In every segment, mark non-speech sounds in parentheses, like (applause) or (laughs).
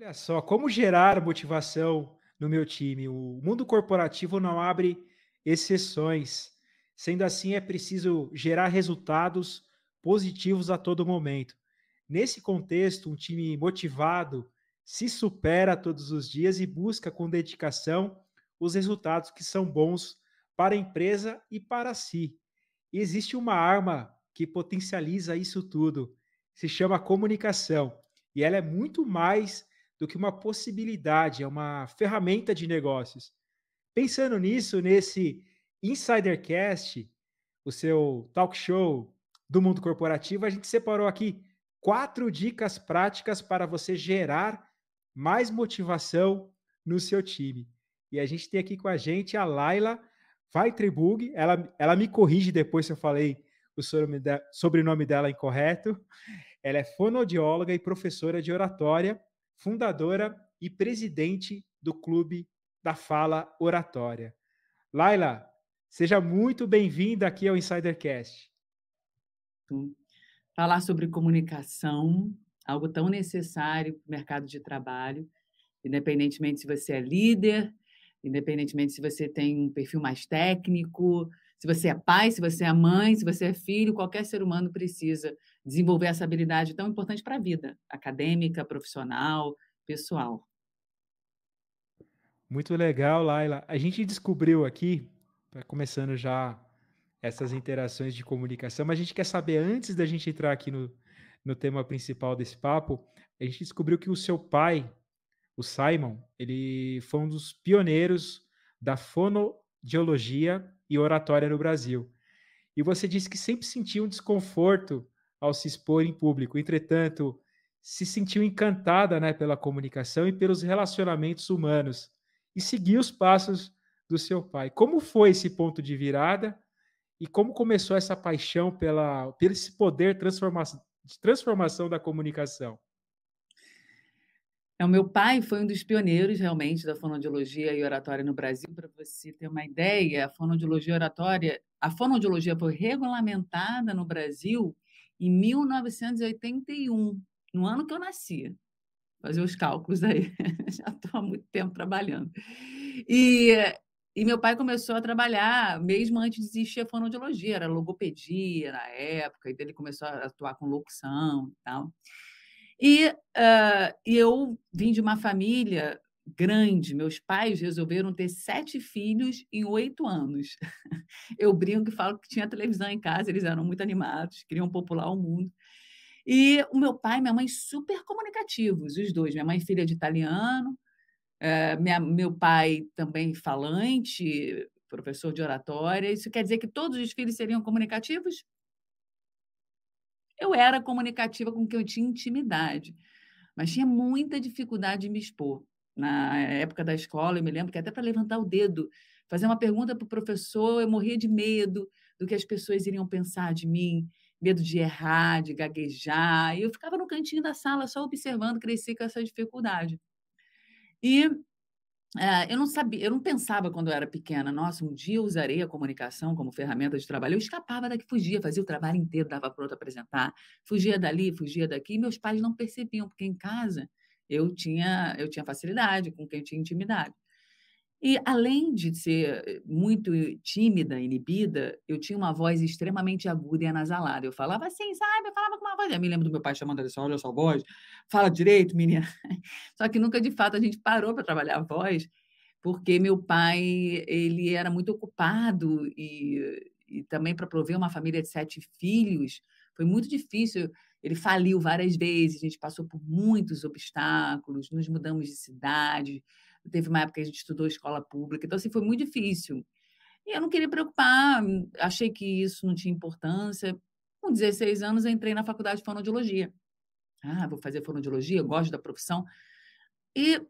Olha só, como gerar motivação no meu time? O mundo corporativo não abre exceções. Sendo assim, é preciso gerar resultados positivos a todo momento. Nesse contexto, um time motivado se supera todos os dias e busca com dedicação os resultados que são bons para a empresa e para si. E existe uma arma que potencializa isso tudo, se chama comunicação, e ela é muito mais do que uma possibilidade, é uma ferramenta de negócios. Pensando nisso, nesse Insidercast, o seu talk show do mundo corporativo, a gente separou aqui quatro dicas práticas para você gerar mais motivação no seu time. E a gente tem aqui com a gente a Laila Vaitrebug. ela, ela me corrige depois se eu falei o sobrenome dela incorreto. Ela é fonodióloga e professora de oratória fundadora e presidente do Clube da Fala Oratória. Laila, seja muito bem-vinda aqui ao Insidercast. Hum. Falar sobre comunicação, algo tão necessário para o mercado de trabalho, independentemente se você é líder, independentemente se você tem um perfil mais técnico, se você é pai, se você é mãe, se você é filho, qualquer ser humano precisa desenvolver essa habilidade tão importante para a vida acadêmica, profissional, pessoal. Muito legal, Laila. A gente descobriu aqui, tá começando já essas interações de comunicação, mas a gente quer saber, antes da gente entrar aqui no, no tema principal desse papo, a gente descobriu que o seu pai, o Simon, ele foi um dos pioneiros da fonodiologia e oratória no Brasil. E você disse que sempre sentiu um desconforto ao se expor em público. Entretanto, se sentiu encantada né, pela comunicação e pelos relacionamentos humanos e seguiu os passos do seu pai. Como foi esse ponto de virada e como começou essa paixão pela, pelo esse poder transforma de transformação da comunicação? É, o meu pai foi um dos pioneiros realmente da fonodiologia e oratória no Brasil. Para você ter uma ideia, a oratória, a fonodiologia foi regulamentada no Brasil em 1981, no ano que eu nasci. Fazer os cálculos aí, (laughs) já estou há muito tempo trabalhando. E, e meu pai começou a trabalhar, mesmo antes de existir a fonoaudiologia, era logopedia na época, e então ele começou a atuar com locução e tal. E uh, eu vim de uma família grande. Meus pais resolveram ter sete filhos em oito anos. (laughs) Eu brinco e falo que tinha televisão em casa, eles eram muito animados, queriam popular o mundo. E o meu pai e minha mãe super comunicativos, os dois. Minha mãe filha de italiano, é, minha, meu pai também falante, professor de oratória. Isso quer dizer que todos os filhos seriam comunicativos? Eu era comunicativa com quem eu tinha intimidade, mas tinha muita dificuldade de me expor na época da escola, eu me lembro que até para levantar o dedo, fazer uma pergunta para o professor, eu morria de medo do que as pessoas iriam pensar de mim, medo de errar, de gaguejar. E eu ficava no cantinho da sala só observando, cresci com essa dificuldade. E uh, eu não sabia, eu não pensava quando eu era pequena, nossa, um dia eu usarei a comunicação como ferramenta de trabalho. Eu escapava daqui, fugia, fazia o trabalho inteiro, dava pronto a apresentar, fugia dali, fugia daqui, e meus pais não percebiam, porque em casa eu tinha, eu tinha facilidade, com quem eu tinha intimidade. E além de ser muito tímida, inibida, eu tinha uma voz extremamente aguda e anasalada. Eu falava assim, sabe? Eu falava com uma voz. Eu me lembro do meu pai chamando assim olha a sua voz, fala direito, menina. (laughs) Só que nunca de fato a gente parou para trabalhar a voz, porque meu pai ele era muito ocupado e, e também para prover uma família de sete filhos foi muito difícil ele faliu várias vezes, a gente passou por muitos obstáculos, nos mudamos de cidade, teve uma época que a gente estudou escola pública, então assim, foi muito difícil. E eu não queria preocupar, achei que isso não tinha importância. Com 16 anos, entrei na faculdade de fonoaudiologia. Ah, vou fazer fonoaudiologia, gosto da profissão. E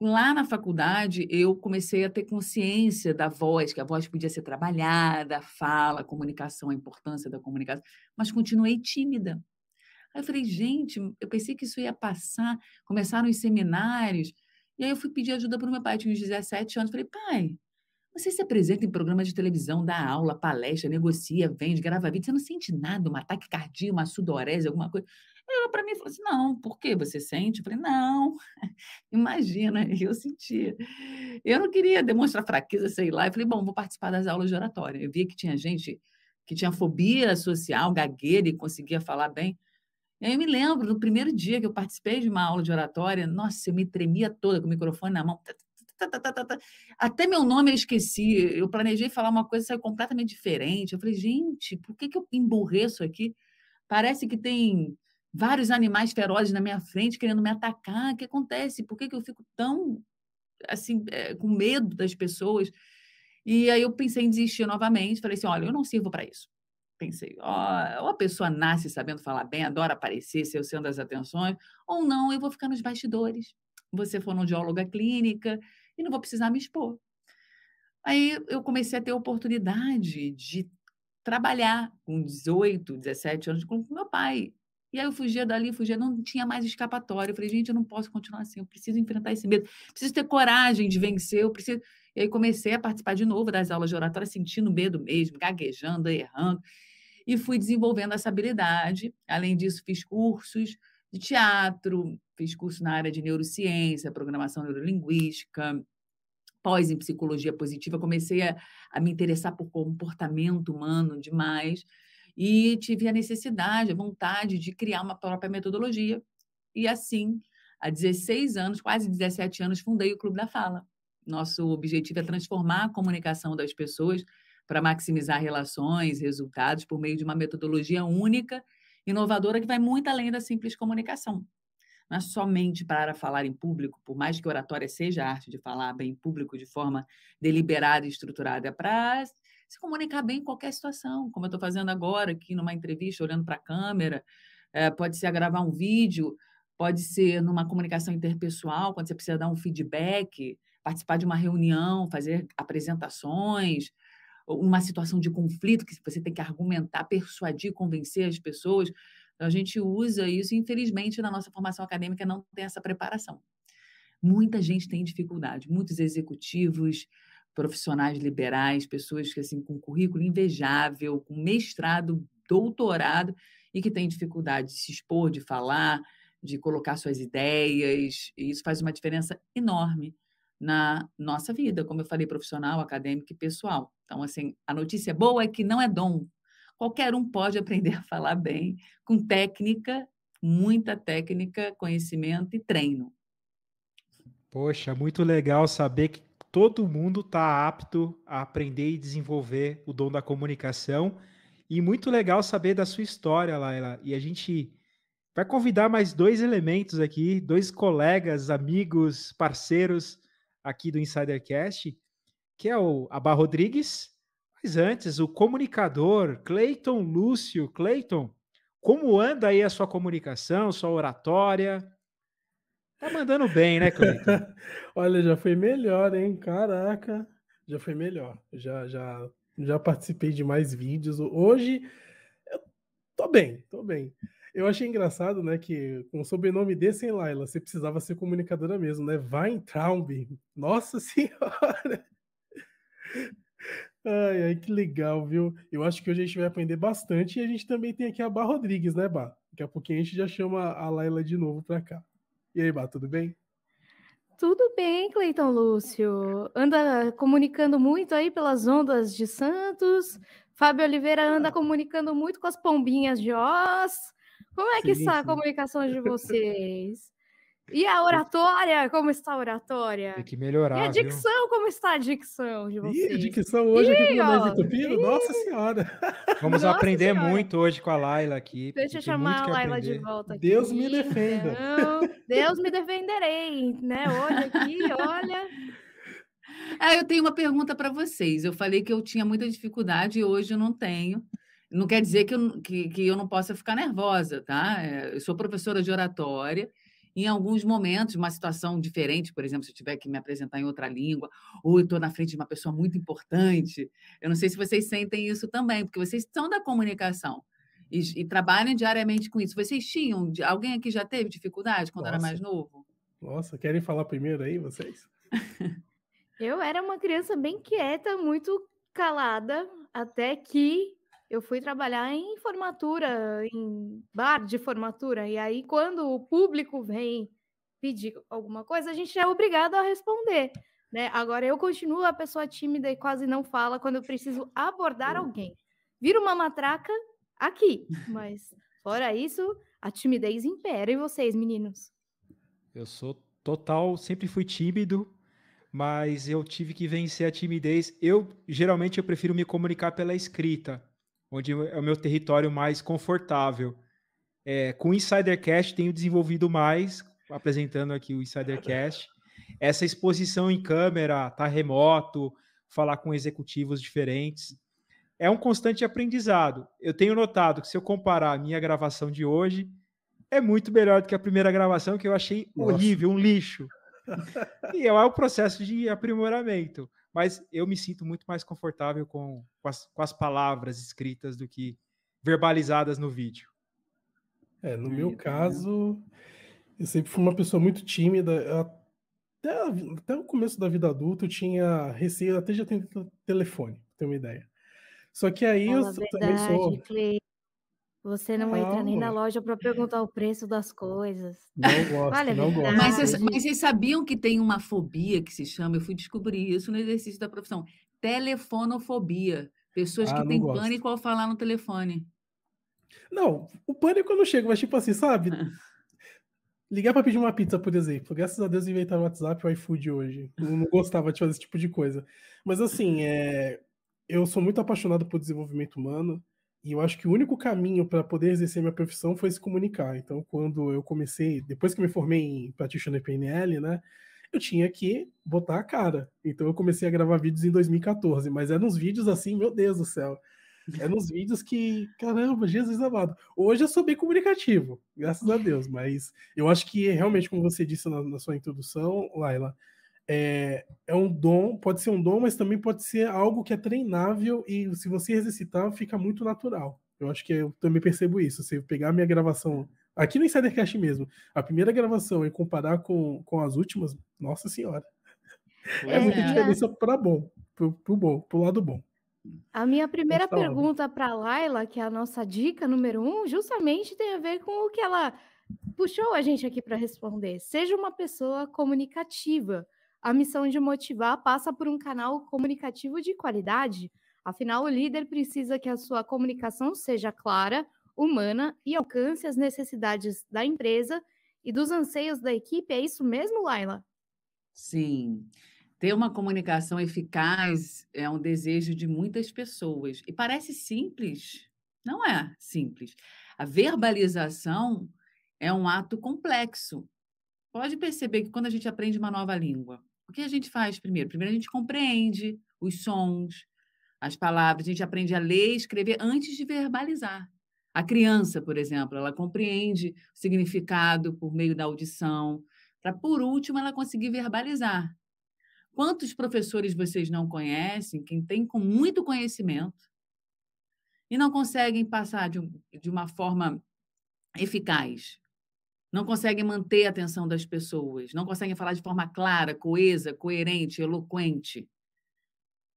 lá na faculdade, eu comecei a ter consciência da voz, que a voz podia ser trabalhada, fala, comunicação, a importância da comunicação, mas continuei tímida. Aí eu falei, gente, eu pensei que isso ia passar. Começaram os seminários. E aí eu fui pedir ajuda para o meu pai, tinha uns 17 anos. Falei, pai, você se apresenta em programas de televisão, dá aula, palestra, negocia, vende, grava vídeo, você não sente nada, um ataque cardíaco, uma sudorese, alguma coisa. Ela para mim falou assim: não, por que você sente? Eu falei: não, (laughs) imagina, eu sentia. Eu não queria demonstrar fraqueza, sei lá. Eu falei: bom, vou participar das aulas de oratória. Eu via que tinha gente que tinha fobia social, gagueira e conseguia falar bem. Eu me lembro do primeiro dia que eu participei de uma aula de oratória, nossa, eu me tremia toda com o microfone na mão. Tá, tá, tá, Até meu nome eu esqueci. Eu planejei falar uma coisa saiu completamente diferente. Eu falei, gente, por que, que eu emborreço aqui? Parece que tem vários animais ferozes na minha frente querendo me atacar. O que acontece? Por que, que eu fico tão assim é, com medo das pessoas? E aí eu pensei em desistir novamente. Falei assim, olha, eu não sirvo para isso pensei, ó, ou a pessoa nasce sabendo falar bem, adora aparecer, ser o centro das atenções, ou não, eu vou ficar nos bastidores. Você for fonoaudióloga clínica e não vou precisar me expor. Aí eu comecei a ter a oportunidade de trabalhar com 18, 17 anos com meu pai. E aí eu fugia dali, fugia, não tinha mais escapatória. Eu falei, gente, eu não posso continuar assim, eu preciso enfrentar esse medo, preciso ter coragem de vencer, eu preciso. E aí comecei a participar de novo das aulas de oratória, sentindo medo mesmo, gaguejando, errando e fui desenvolvendo essa habilidade. Além disso, fiz cursos de teatro, fiz curso na área de neurociência, programação neurolinguística, pós em psicologia positiva. Comecei a, a me interessar por comportamento humano demais e tive a necessidade, a vontade de criar uma própria metodologia. E assim, há 16 anos, quase 17 anos, fundei o Clube da Fala. Nosso objetivo é transformar a comunicação das pessoas para maximizar relações, resultados, por meio de uma metodologia única, inovadora, que vai muito além da simples comunicação. Não é somente para falar em público, por mais que oratória seja a arte de falar bem em público de forma deliberada e estruturada, é para se comunicar bem em qualquer situação, como eu estou fazendo agora aqui numa entrevista, olhando para a câmera, é, pode ser a gravar um vídeo, pode ser numa comunicação interpessoal, quando você precisa dar um feedback, participar de uma reunião, fazer apresentações, uma situação de conflito que você tem que argumentar, persuadir, convencer as pessoas. Então, a gente usa isso, e, infelizmente, na nossa formação acadêmica não tem essa preparação. Muita gente tem dificuldade, muitos executivos, profissionais liberais, pessoas que assim com currículo invejável, com mestrado, doutorado e que têm dificuldade de se expor, de falar, de colocar suas ideias, e isso faz uma diferença enorme na nossa vida, como eu falei, profissional, acadêmica e pessoal. Então, assim, a notícia boa é que não é dom. Qualquer um pode aprender a falar bem com técnica, muita técnica, conhecimento e treino. Poxa, muito legal saber que todo mundo está apto a aprender e desenvolver o dom da comunicação. E muito legal saber da sua história, Laila. E a gente vai convidar mais dois elementos aqui, dois colegas, amigos, parceiros aqui do Insidercast, que é o Abá Rodrigues. Mas antes, o comunicador Cleiton Lúcio. Cleiton, como anda aí a sua comunicação, sua oratória? Tá mandando bem, né, Cleiton? (laughs) Olha, já foi melhor, hein? Caraca, já foi melhor. Já, já, já participei de mais vídeos. Hoje, eu tô bem, tô bem. Eu achei engraçado, né, que com um sobrenome desse hein, Laila, você precisava ser comunicadora mesmo, né? Vai Traub. Nossa (laughs) Senhora! Ai, ai, que legal, viu? Eu acho que hoje a gente vai aprender bastante e a gente também tem aqui a Bar Rodrigues, né, Bar? Daqui a pouquinho a gente já chama a Laila de novo para cá. E aí, Bar, tudo bem? Tudo bem, Cleiton Lúcio. Anda comunicando muito aí pelas ondas de Santos. Fábio Oliveira anda ah. comunicando muito com as pombinhas de Oz. Como é que está sim. a comunicação de vocês? (laughs) E a oratória, como está a oratória? Tem que melhorar. E a dicção, viu? como está a dicção de vocês? Ih, a dicção hoje Ih, aqui com nós entupindo, nossa senhora. Vamos nossa aprender senhora. muito hoje com a Laila aqui. Deixa eu chamar a Laila aprender. de volta aqui. Deus me defenda. Deus me defenderei, né? Hoje aqui, (laughs) olha. Ah, eu tenho uma pergunta para vocês. Eu falei que eu tinha muita dificuldade e hoje eu não tenho. Não quer dizer que eu, que, que eu não possa ficar nervosa, tá? É, eu sou professora de oratória em alguns momentos, uma situação diferente, por exemplo, se eu tiver que me apresentar em outra língua, ou estou na frente de uma pessoa muito importante. Eu não sei se vocês sentem isso também, porque vocês são da comunicação e, e trabalham diariamente com isso. Vocês tinham, alguém aqui já teve dificuldade quando Nossa. era mais novo? Nossa, querem falar primeiro aí, vocês? (laughs) eu era uma criança bem quieta, muito calada, até que eu fui trabalhar em formatura, em bar de formatura, e aí quando o público vem pedir alguma coisa, a gente é obrigado a responder. Né? Agora eu continuo a pessoa tímida e quase não fala quando eu preciso abordar alguém. Vira uma matraca aqui, mas fora isso, a timidez impera. E vocês, meninos? Eu sou total, sempre fui tímido, mas eu tive que vencer a timidez. Eu geralmente eu prefiro me comunicar pela escrita onde é o meu território mais confortável. É, com o Insidercast tenho desenvolvido mais, apresentando aqui o Insidercast. Essa exposição em câmera, tá remoto, falar com executivos diferentes. É um constante aprendizado. Eu tenho notado que se eu comparar a minha gravação de hoje, é muito melhor do que a primeira gravação, que eu achei Nossa. horrível, um lixo. (laughs) e é o processo de aprimoramento mas eu me sinto muito mais confortável com, com, as, com as palavras escritas do que verbalizadas no vídeo. É, no meu caso, eu sempre fui uma pessoa muito tímida. Até, até o começo da vida adulta, eu tinha receio até já tenho telefone, pra ter uma ideia. Só que aí Fala eu também sou. Clay. Você não, não entra nem na loja para perguntar o preço das coisas. Não (laughs) gosto, não gosto. Mas vocês, mas vocês, sabiam que tem uma fobia que se chama, eu fui descobrir isso no exercício da profissão, telefonofobia. Pessoas ah, que têm gosto. pânico ao falar no telefone. Não, o pânico eu não chego, mas tipo assim, sabe? (laughs) Ligar para pedir uma pizza, por exemplo. Graças a Deus inventaram o WhatsApp e o iFood hoje. Eu não gostava de fazer esse tipo de coisa. Mas assim, é... eu sou muito apaixonado por desenvolvimento humano. E eu acho que o único caminho para poder exercer minha profissão foi se comunicar. Então, quando eu comecei, depois que me formei em practitioner PNL, né, eu tinha que botar a cara. Então, eu comecei a gravar vídeos em 2014, mas eram uns vídeos assim, meu Deus do céu. Eram uns vídeos que, caramba, Jesus amado. Hoje eu sou bem comunicativo, graças a Deus, mas eu acho que realmente, como você disse na, na sua introdução, Laila, é, é um dom, pode ser um dom, mas também pode ser algo que é treinável e se você exercitar, fica muito natural. Eu acho que eu também percebo isso. Se eu pegar a minha gravação aqui no Insidercast mesmo, a primeira gravação e comparar com, com as últimas, nossa senhora. É, é muita diferença para bom, pro, pro bom, pro lado bom. A minha primeira pergunta para Laila, que é a nossa dica número um, justamente tem a ver com o que ela puxou a gente aqui para responder. Seja uma pessoa comunicativa a missão de motivar passa por um canal comunicativo de qualidade. Afinal, o líder precisa que a sua comunicação seja clara, humana e alcance as necessidades da empresa e dos anseios da equipe. É isso mesmo, Laila? Sim. Ter uma comunicação eficaz é um desejo de muitas pessoas. E parece simples. Não é simples. A verbalização é um ato complexo. Pode perceber que quando a gente aprende uma nova língua, o que a gente faz primeiro? Primeiro a gente compreende os sons, as palavras, a gente aprende a ler e escrever antes de verbalizar. A criança, por exemplo, ela compreende o significado por meio da audição, para por último ela conseguir verbalizar. Quantos professores vocês não conhecem, quem tem com muito conhecimento e não conseguem passar de, de uma forma eficaz não conseguem manter a atenção das pessoas, não conseguem falar de forma clara, coesa, coerente, eloquente.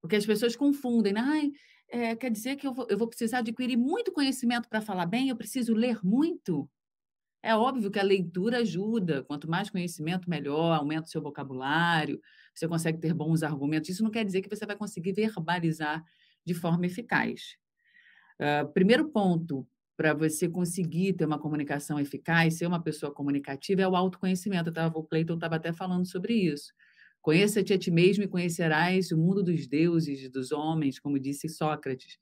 Porque as pessoas confundem. Né? Ai, é, quer dizer que eu vou, eu vou precisar adquirir muito conhecimento para falar bem, eu preciso ler muito. É óbvio que a leitura ajuda. Quanto mais conhecimento, melhor, aumenta o seu vocabulário, você consegue ter bons argumentos. Isso não quer dizer que você vai conseguir verbalizar de forma eficaz. Uh, primeiro ponto, para você conseguir ter uma comunicação eficaz, ser uma pessoa comunicativa, é o autoconhecimento. Eu tava, o Clayton estava até falando sobre isso. Conheça-te a ti mesmo e conhecerás o mundo dos deuses, dos homens, como disse Sócrates.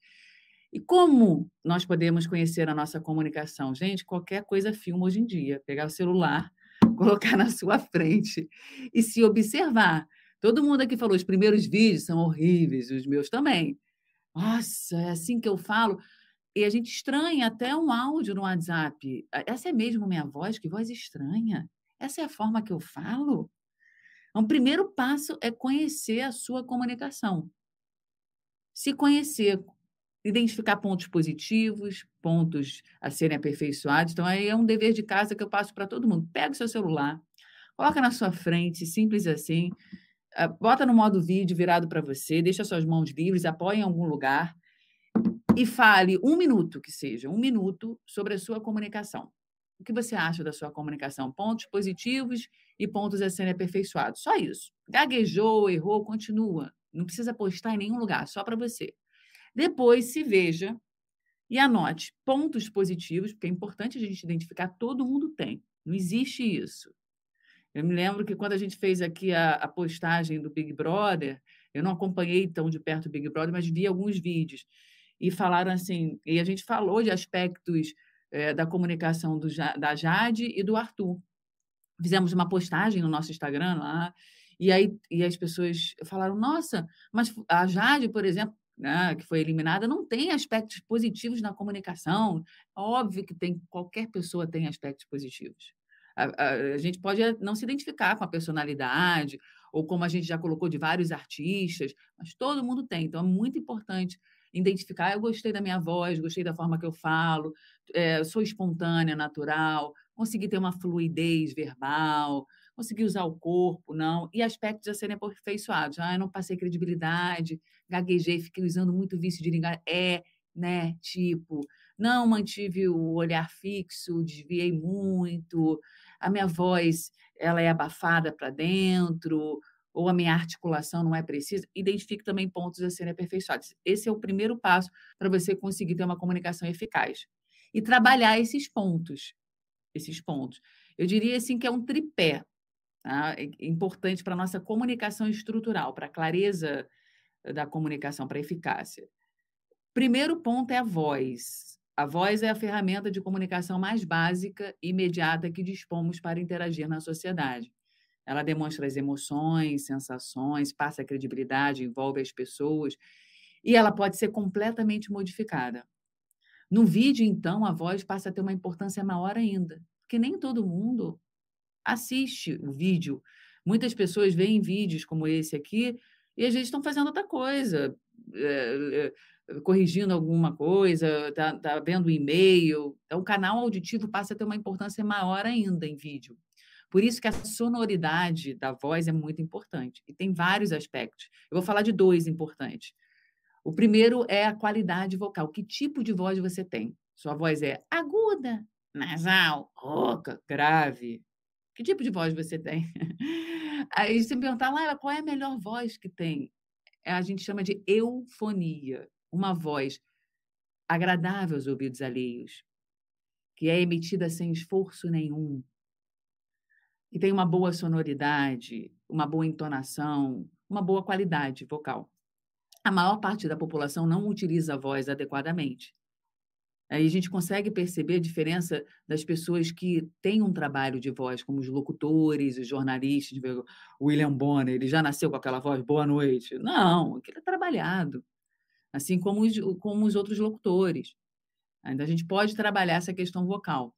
E como nós podemos conhecer a nossa comunicação? Gente, qualquer coisa filma hoje em dia. Pegar o celular, (laughs) colocar na sua frente e se observar. Todo mundo aqui falou: os primeiros vídeos são horríveis, os meus também. Nossa, é assim que eu falo. E a gente estranha até um áudio no WhatsApp. Essa é mesmo minha voz? Que voz estranha. Essa é a forma que eu falo? Então, o primeiro passo é conhecer a sua comunicação. Se conhecer, identificar pontos positivos, pontos a serem aperfeiçoados. Então, aí é um dever de casa que eu passo para todo mundo. Pega o seu celular, coloca na sua frente, simples assim, ah, bota no modo vídeo virado para você, deixa suas mãos livres, apoia em algum lugar e fale um minuto, que seja, um minuto, sobre a sua comunicação. O que você acha da sua comunicação? Pontos positivos e pontos a serem aperfeiçoados. Só isso. Gaguejou, errou, continua. Não precisa postar em nenhum lugar, só para você. Depois se veja e anote pontos positivos, porque é importante a gente identificar, todo mundo tem. Não existe isso. Eu me lembro que quando a gente fez aqui a, a postagem do Big Brother, eu não acompanhei tão de perto o Big Brother, mas vi alguns vídeos e falaram assim, e a gente falou de aspectos é, da comunicação do, da Jade e do Arthur. Fizemos uma postagem no nosso Instagram lá, e aí e as pessoas falaram, nossa, mas a Jade, por exemplo, né, que foi eliminada, não tem aspectos positivos na comunicação. Óbvio que tem, qualquer pessoa tem aspectos positivos. A, a, a, gente pode não se identificar com a personalidade, ou como a gente já colocou de vários artistas, mas todo mundo tem. Então, é muito importante identificar, eu gostei da minha voz, gostei da forma que eu falo, é, sou espontânea, natural, consegui ter uma fluidez verbal, consegui usar o corpo, não, e aspectos a serem aperfeiçoados. Ah, eu não passei credibilidade, gaguejei, fiquei usando muito vício de linguagem, é, né, tipo, não mantive o olhar fixo, desviei muito, a minha voz, ela é abafada para dentro, ou a minha articulação não é precisa, identifique também pontos a serem aperfeiçoados. Esse é o primeiro passo para você conseguir ter uma comunicação eficaz. E trabalhar esses pontos. Esses pontos. Eu diria assim que é um tripé tá? é importante para a nossa comunicação estrutural, para a clareza da comunicação, para a eficácia. Primeiro ponto é a voz. A voz é a ferramenta de comunicação mais básica e imediata que dispomos para interagir na sociedade. Ela demonstra as emoções, sensações, passa a credibilidade, envolve as pessoas e ela pode ser completamente modificada. No vídeo, então, a voz passa a ter uma importância maior ainda, porque nem todo mundo assiste o vídeo. Muitas pessoas veem vídeos como esse aqui e às vezes estão fazendo outra coisa, é, é, corrigindo alguma coisa, está tá vendo e-mail. Então, o canal auditivo passa a ter uma importância maior ainda em vídeo. Por isso que a sonoridade da voz é muito importante. E tem vários aspectos. Eu vou falar de dois importantes. O primeiro é a qualidade vocal. Que tipo de voz você tem? Sua voz é aguda, nasal, rouca, grave. Que tipo de voz você tem? (laughs) Aí você me perguntar, Laila, qual é a melhor voz que tem? É, a gente chama de eufonia, uma voz agradável aos ouvidos alheios, que é emitida sem esforço nenhum, e tem uma boa sonoridade, uma boa entonação, uma boa qualidade vocal. A maior parte da população não utiliza a voz adequadamente. Aí a gente consegue perceber a diferença das pessoas que têm um trabalho de voz, como os locutores, os jornalistas. Tipo, William Bonner, ele já nasceu com aquela voz, boa noite. Não, aquilo é trabalhado. Assim como os, como os outros locutores. Ainda a gente pode trabalhar essa questão vocal.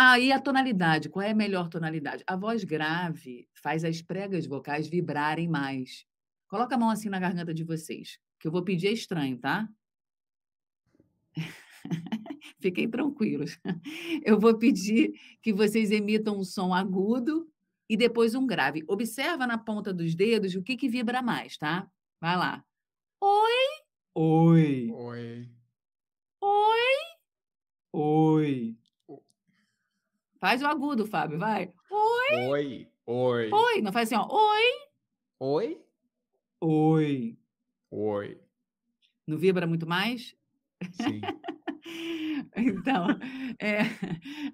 Ah, e a tonalidade? Qual é a melhor tonalidade? A voz grave faz as pregas vocais vibrarem mais. Coloca a mão assim na garganta de vocês, que eu vou pedir é estranho, tá? (laughs) Fiquem tranquilos. Eu vou pedir que vocês emitam um som agudo e depois um grave. Observa na ponta dos dedos o que, que vibra mais, tá? Vai lá. Oi. Oi. Oi. Oi. Oi. Faz o agudo, Fábio, vai. Oi. Oi. Oi. Oi. Não faz assim, ó. Oi. Oi. Oi. Oi. Não vibra muito mais? Sim. (laughs) então, é,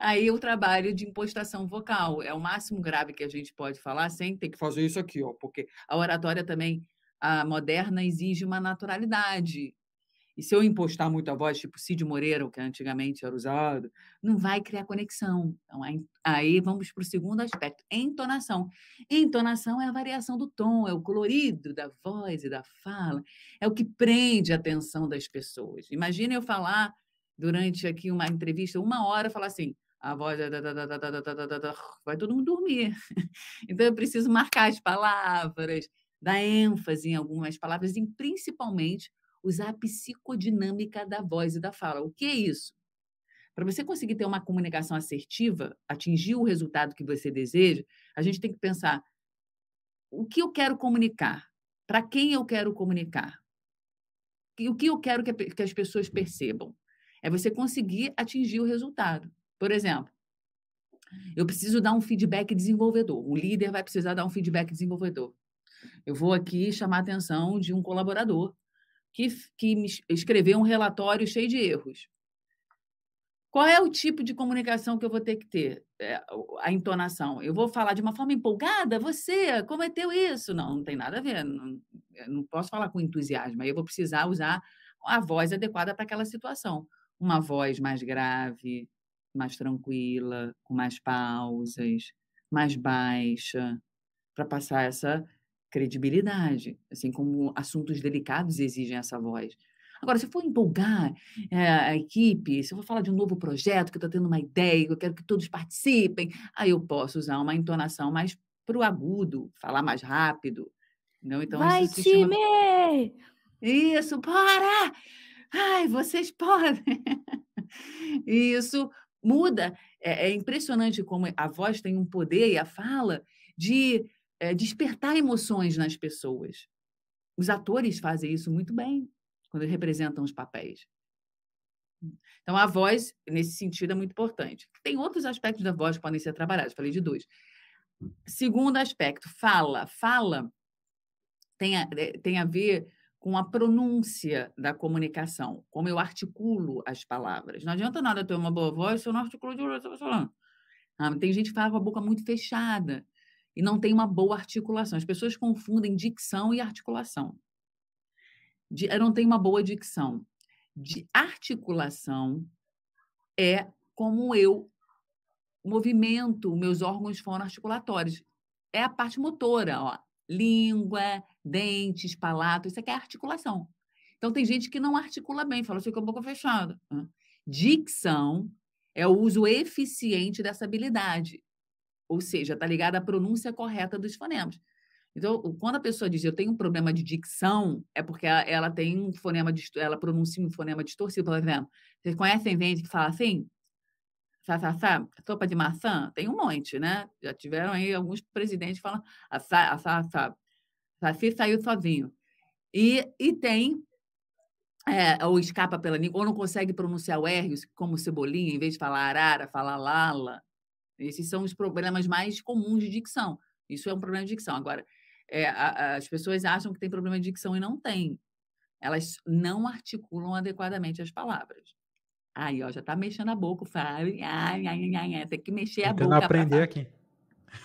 aí o trabalho de impostação vocal é o máximo grave que a gente pode falar sem ter que fazer isso aqui, ó, porque a oratória também a moderna exige uma naturalidade e se eu impostar muito a voz, tipo Cid Moreira, que antigamente era usado, não vai criar conexão. Então, aí vamos para o segundo aspecto, entonação. Entonação é a variação do tom, é o colorido da voz e da fala, é o que prende a atenção das pessoas. Imagina eu falar durante aqui uma entrevista, uma hora, falar assim, a voz vai todo mundo dormir. Então eu preciso marcar as palavras, dar ênfase em algumas palavras, e principalmente usar a psicodinâmica da voz e da fala. O que é isso? Para você conseguir ter uma comunicação assertiva, atingir o resultado que você deseja, a gente tem que pensar o que eu quero comunicar, para quem eu quero comunicar, e o que eu quero que as pessoas percebam. É você conseguir atingir o resultado. Por exemplo, eu preciso dar um feedback desenvolvedor. O líder vai precisar dar um feedback desenvolvedor. Eu vou aqui chamar a atenção de um colaborador que, que escreveu um relatório cheio de erros. Qual é o tipo de comunicação que eu vou ter que ter? É, a entonação. Eu vou falar de uma forma empolgada? Você cometeu isso? Não, não tem nada a ver. Não, não posso falar com entusiasmo. Aí eu vou precisar usar a voz adequada para aquela situação. Uma voz mais grave, mais tranquila, com mais pausas, mais baixa, para passar essa credibilidade, assim como assuntos delicados exigem essa voz. Agora, se for empolgar é, a equipe, se eu for falar de um novo projeto, que eu estou tendo uma ideia, que eu quero que todos participem, aí eu posso usar uma entonação mais para o agudo, falar mais rápido. Não? Então, Vai, isso time! Chama... Isso, bora! Ai, vocês podem! (laughs) isso muda. É, é impressionante como a voz tem um poder e a fala de é, despertar emoções nas pessoas. Os atores fazem isso muito bem quando eles representam os papéis. Então, a voz, nesse sentido, é muito importante. Tem outros aspectos da voz que podem ser trabalhados, falei de dois. Segundo aspecto, fala. Fala tem a, é, tem a ver com a pronúncia da comunicação, como eu articulo as palavras. Não adianta nada ter uma boa voz se eu não articulo de falando. Ah, tem gente que fala com a boca muito fechada e não tem uma boa articulação. As pessoas confundem dicção e articulação. De, não tem uma boa dicção. De articulação é como eu movimento meus órgãos fonoarticulatórios. É a parte motora, ó. Língua, dentes, palato, isso aqui é articulação. Então, tem gente que não articula bem, fala assim com a boca fechada. Dicção é o uso eficiente dessa habilidade. Ou seja, está ligada à pronúncia correta dos fonemas. Então, quando a pessoa diz eu tenho um problema de dicção, é porque ela, ela tem um fonema, de, ela pronuncia um fonema distorcido, por exemplo. Vocês conhecem gente que fala assim? Sá, sá, sá, sopa de maçã? Tem um monte, né? Já tiveram aí alguns presidentes falando sá, sá, sá, sá, saiu sozinho. E, e tem, é, ou escapa pela língua, ou não consegue pronunciar o R como cebolinha, em vez de falar arara, fala lala. Esses são os problemas mais comuns de dicção. Isso é um problema de dicção. Agora, é, a, as pessoas acham que tem problema de dicção e não tem. Elas não articulam adequadamente as palavras. Aí, ó, já tá mexendo a boca, fala, Ai, ai, ai, ai, tem que mexer Tentando a Tentando boca. aprender aqui.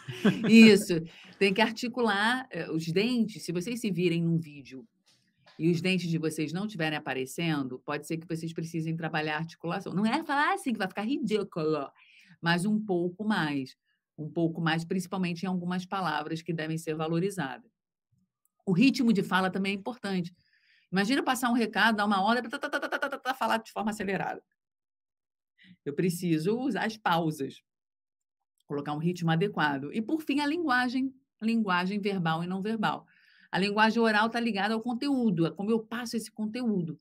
(laughs) Isso. Tem que articular eh, os dentes. Se vocês se virem num vídeo e os dentes de vocês não estiverem aparecendo, pode ser que vocês precisem trabalhar a articulação. Não é falar assim que vai ficar ridículo mas um pouco mais. Um pouco mais, principalmente em algumas palavras que devem ser valorizadas. O ritmo de fala também é importante. Imagina passar um recado, dar uma ordem, tá tá tá, tá, tá, tá, falar de forma acelerada. Eu preciso usar as pausas, colocar um ritmo adequado. E, por fim, a linguagem, linguagem verbal e não verbal. A linguagem oral está ligada ao conteúdo, a é como eu passo esse conteúdo.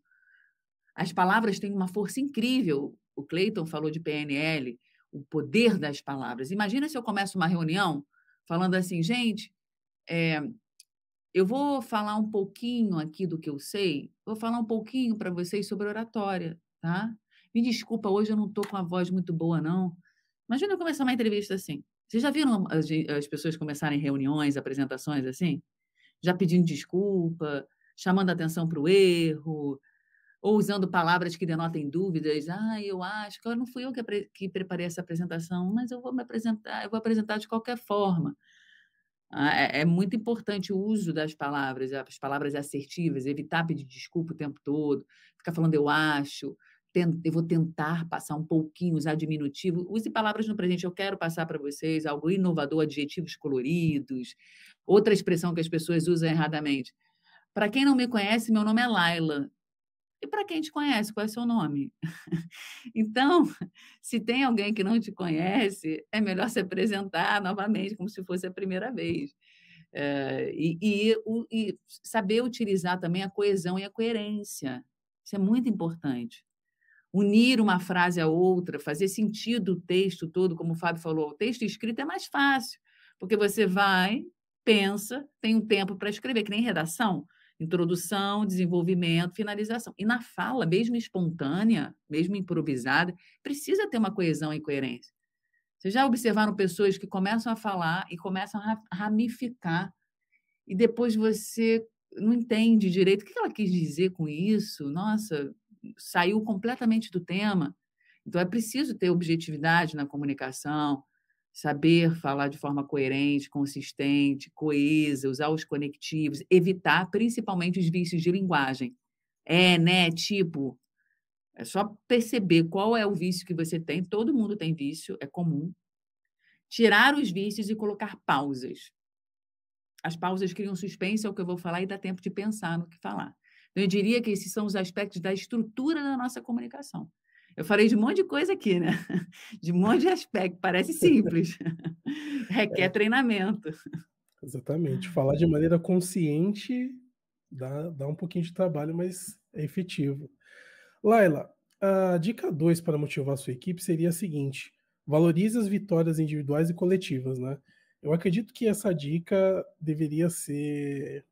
As palavras têm uma força incrível. O Clayton falou de PNL, o poder das palavras. Imagina se eu começo uma reunião falando assim, gente, é, eu vou falar um pouquinho aqui do que eu sei, vou falar um pouquinho para vocês sobre oratória, tá? Me desculpa, hoje eu não estou com a voz muito boa, não. Imagina eu começar uma entrevista assim. Vocês já viram as, as pessoas começarem reuniões, apresentações assim? Já pedindo desculpa, chamando atenção para o erro, ou usando palavras que denotem dúvidas. Ah, eu acho que não fui eu que, que preparei essa apresentação, mas eu vou me apresentar, eu vou apresentar de qualquer forma. Ah, é, é, muito importante o uso das palavras, as palavras assertivas, evitar pedir desculpa o tempo todo, ficar falando eu acho, eu vou tentar passar um pouquinho, usar diminutivo. Use palavras no presente, eu quero passar para vocês algo inovador, adjetivos coloridos, outra expressão que as pessoas usam erradamente. Para quem não me conhece, meu nome é Laila e para quem te conhece, qual é seu nome? (laughs) então, se tem alguém que não te conhece, é melhor se apresentar novamente, como se fosse a primeira vez. É, e, e, o, e saber utilizar também a coesão e a coerência. Isso é muito importante. Unir uma frase a outra, fazer sentido o texto todo, como o Fábio falou, o texto escrito é mais fácil, porque você vai, pensa, tem um tempo para escrever, que nem redação. Introdução, desenvolvimento, finalização. E na fala, mesmo espontânea, mesmo improvisada, precisa ter uma coesão e coerência. Vocês já observaram pessoas que começam a falar e começam a ramificar, e depois você não entende direito o que ela quis dizer com isso, nossa, saiu completamente do tema. Então é preciso ter objetividade na comunicação, saber falar de forma coerente, consistente, coesa, usar os conectivos, evitar principalmente os vícios de linguagem. É, né? Tipo, é só perceber qual é o vício que você tem. Todo mundo tem vício, é comum. Tirar os vícios e colocar pausas. As pausas criam suspense ao é que eu vou falar e dá tempo de pensar no que falar. Então, eu diria que esses são os aspectos da estrutura da nossa comunicação. Eu falei de um monte de coisa aqui, né? (laughs) De um monte de aspecto, parece simples. (laughs) Requer é. treinamento. Exatamente. (laughs) Falar de maneira consciente dá, dá um pouquinho de trabalho, mas é efetivo. Laila, a dica 2 para motivar a sua equipe seria a seguinte: valorize as vitórias individuais e coletivas, né? Eu acredito que essa dica deveria ser.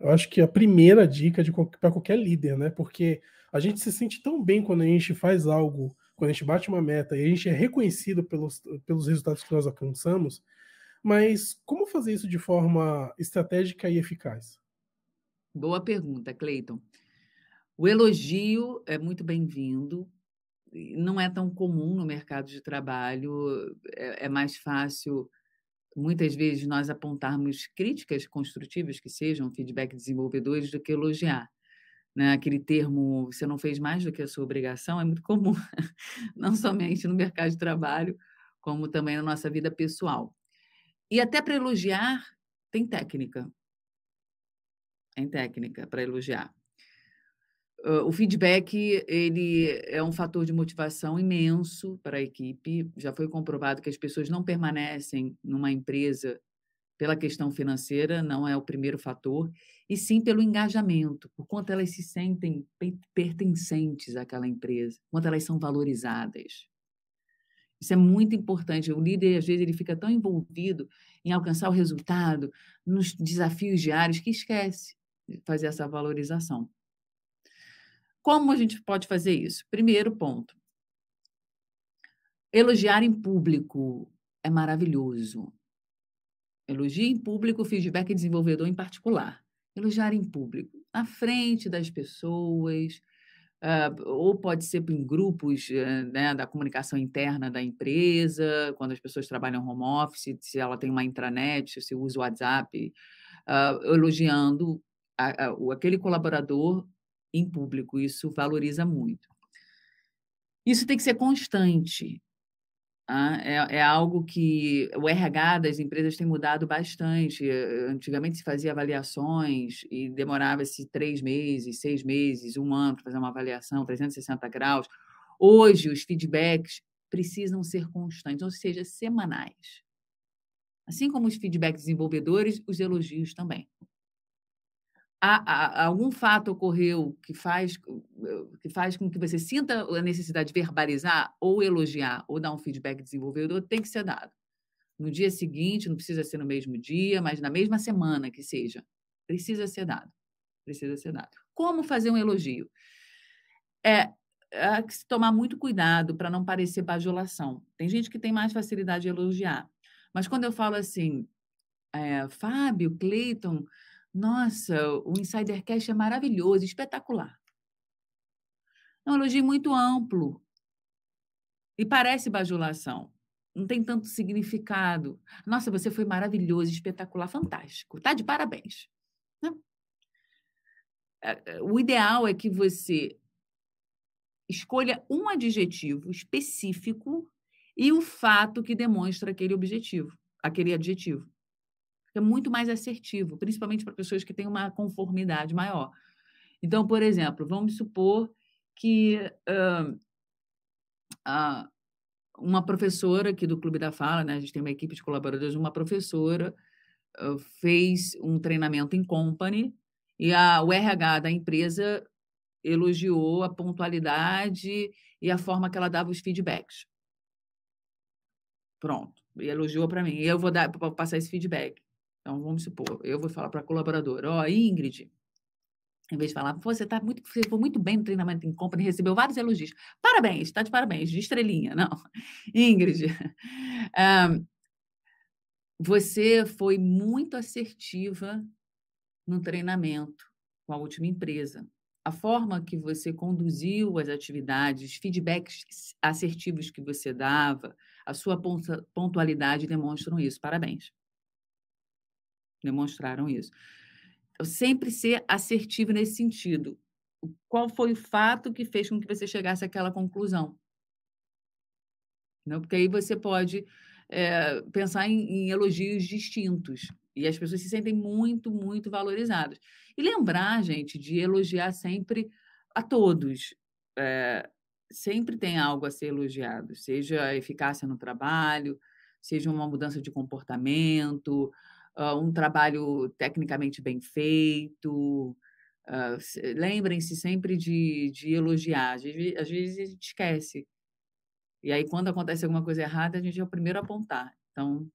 Eu acho que a primeira dica para qualquer líder, né? Porque a gente se sente tão bem quando a gente faz algo, quando a gente bate uma meta e a gente é reconhecido pelos, pelos resultados que nós alcançamos, mas como fazer isso de forma estratégica e eficaz? Boa pergunta, Cleiton. O elogio é muito bem-vindo, não é tão comum no mercado de trabalho, é, é, mais fácil, muitas vezes, nós apontarmos críticas construtivas que sejam feedback desenvolvedores do que elogiar né? Aquele termo, você não fez mais do que a sua obrigação, é muito comum, (laughs) não somente no mercado de trabalho, como também na nossa vida pessoal. E até para elogiar, tem técnica. Tem técnica para elogiar. O feedback ele é um fator de motivação imenso para a equipe. Já foi comprovado que as pessoas não permanecem numa empresa pela questão financeira, não é o primeiro fator, e sim pelo engajamento, por quanto elas se sentem pertencentes àquela empresa, quanto elas são valorizadas. Isso é muito importante. O líder, às vezes, ele fica tão envolvido em alcançar o resultado, nos desafios diários, que esquece de fazer essa valorização. Como a gente pode fazer isso? Primeiro ponto: elogiar em público é maravilhoso elogia em público, feedback desenvolvedor em particular. Elogiar em público, à frente das pessoas, uh, ou pode ser em grupos eh, né, da comunicação interna da empresa, quando as pessoas trabalham home office, se ela tem uma intranet, se usa o WhatsApp, uh, elogiando a, a, aquele colaborador em público. Isso valoriza muito. Isso tem que ser constante. É, é, algo que o RH das empresas tem mudado bastante. Eh, antigamente se fazia avaliações e demorava-se três meses, seis meses, um ano para fazer uma avaliação, 360 graus. Hoje, os feedbacks precisam ser constantes, ou seja, semanais. Assim como os feedbacks desenvolvedores, os elogios também há, há, algum fato ocorreu que faz, eh, que faz com que você sinta a necessidade de verbalizar ou elogiar ou dar um feedback desenvolvedor, tem que ser dado. No dia seguinte, não precisa ser no mesmo dia, mas na mesma semana que seja, precisa ser dado. Precisa ser dado. Como fazer um elogio? É, é que se tomar muito cuidado para não parecer bajulação. Tem gente que tem mais facilidade de elogiar. Mas quando eu falo assim, é, Fábio, Cleiton, nossa, o Insidercast é maravilhoso, espetacular. É um elogio muito amplo. E parece bajulação. Não tem tanto significado. Nossa, você foi maravilhoso, espetacular, fantástico. Tá de parabéns. Né? É, é, o ideal é que você escolha um adjetivo específico e o fato que demonstra aquele objetivo, aquele adjetivo é muito mais assertivo, principalmente para pessoas que têm uma conformidade maior. Então, por exemplo, vamos supor que uh, uh, uma professora aqui do Clube da Fala, né, a gente tem uma equipe de colaboradores, uma professora uh, fez um treinamento em company e a, o RH da empresa elogiou a pontualidade e a forma que ela dava os feedbacks. Pronto, e elogiou para mim. E eu vou, dar, vou passar esse feedback. Então, vamos supor, eu vou falar para a colaboradora, ó, oh, Ingrid, em vez de falar, você tá muito, você foi muito bem no treinamento em company, recebeu vários elogios. Parabéns, está de parabéns, de estrelinha, não. (laughs) Ingrid, um, (laughs) você foi muito assertiva no treinamento com a última empresa. A forma que você conduziu as atividades, feedbacks assertivos que você dava, a sua pontualidade demonstram isso. Parabéns demonstraram isso. Então, sempre ser assertivo nesse sentido. Qual foi o fato que fez com que você chegasse àquela conclusão? Não, porque aí você pode é, pensar em, em elogios distintos. E as pessoas se sentem muito, muito valorizadas. E lembrar, gente, de elogiar sempre a todos. É, sempre tem algo a ser elogiado, seja a eficácia no trabalho, seja uma mudança de comportamento, uh, um trabalho tecnicamente bem feito. Uh, Lembrem-se sempre de, de elogiar, às vezes, às vezes a gente esquece. E aí, quando acontece alguma coisa errada, a gente é o primeiro a apontar. Então,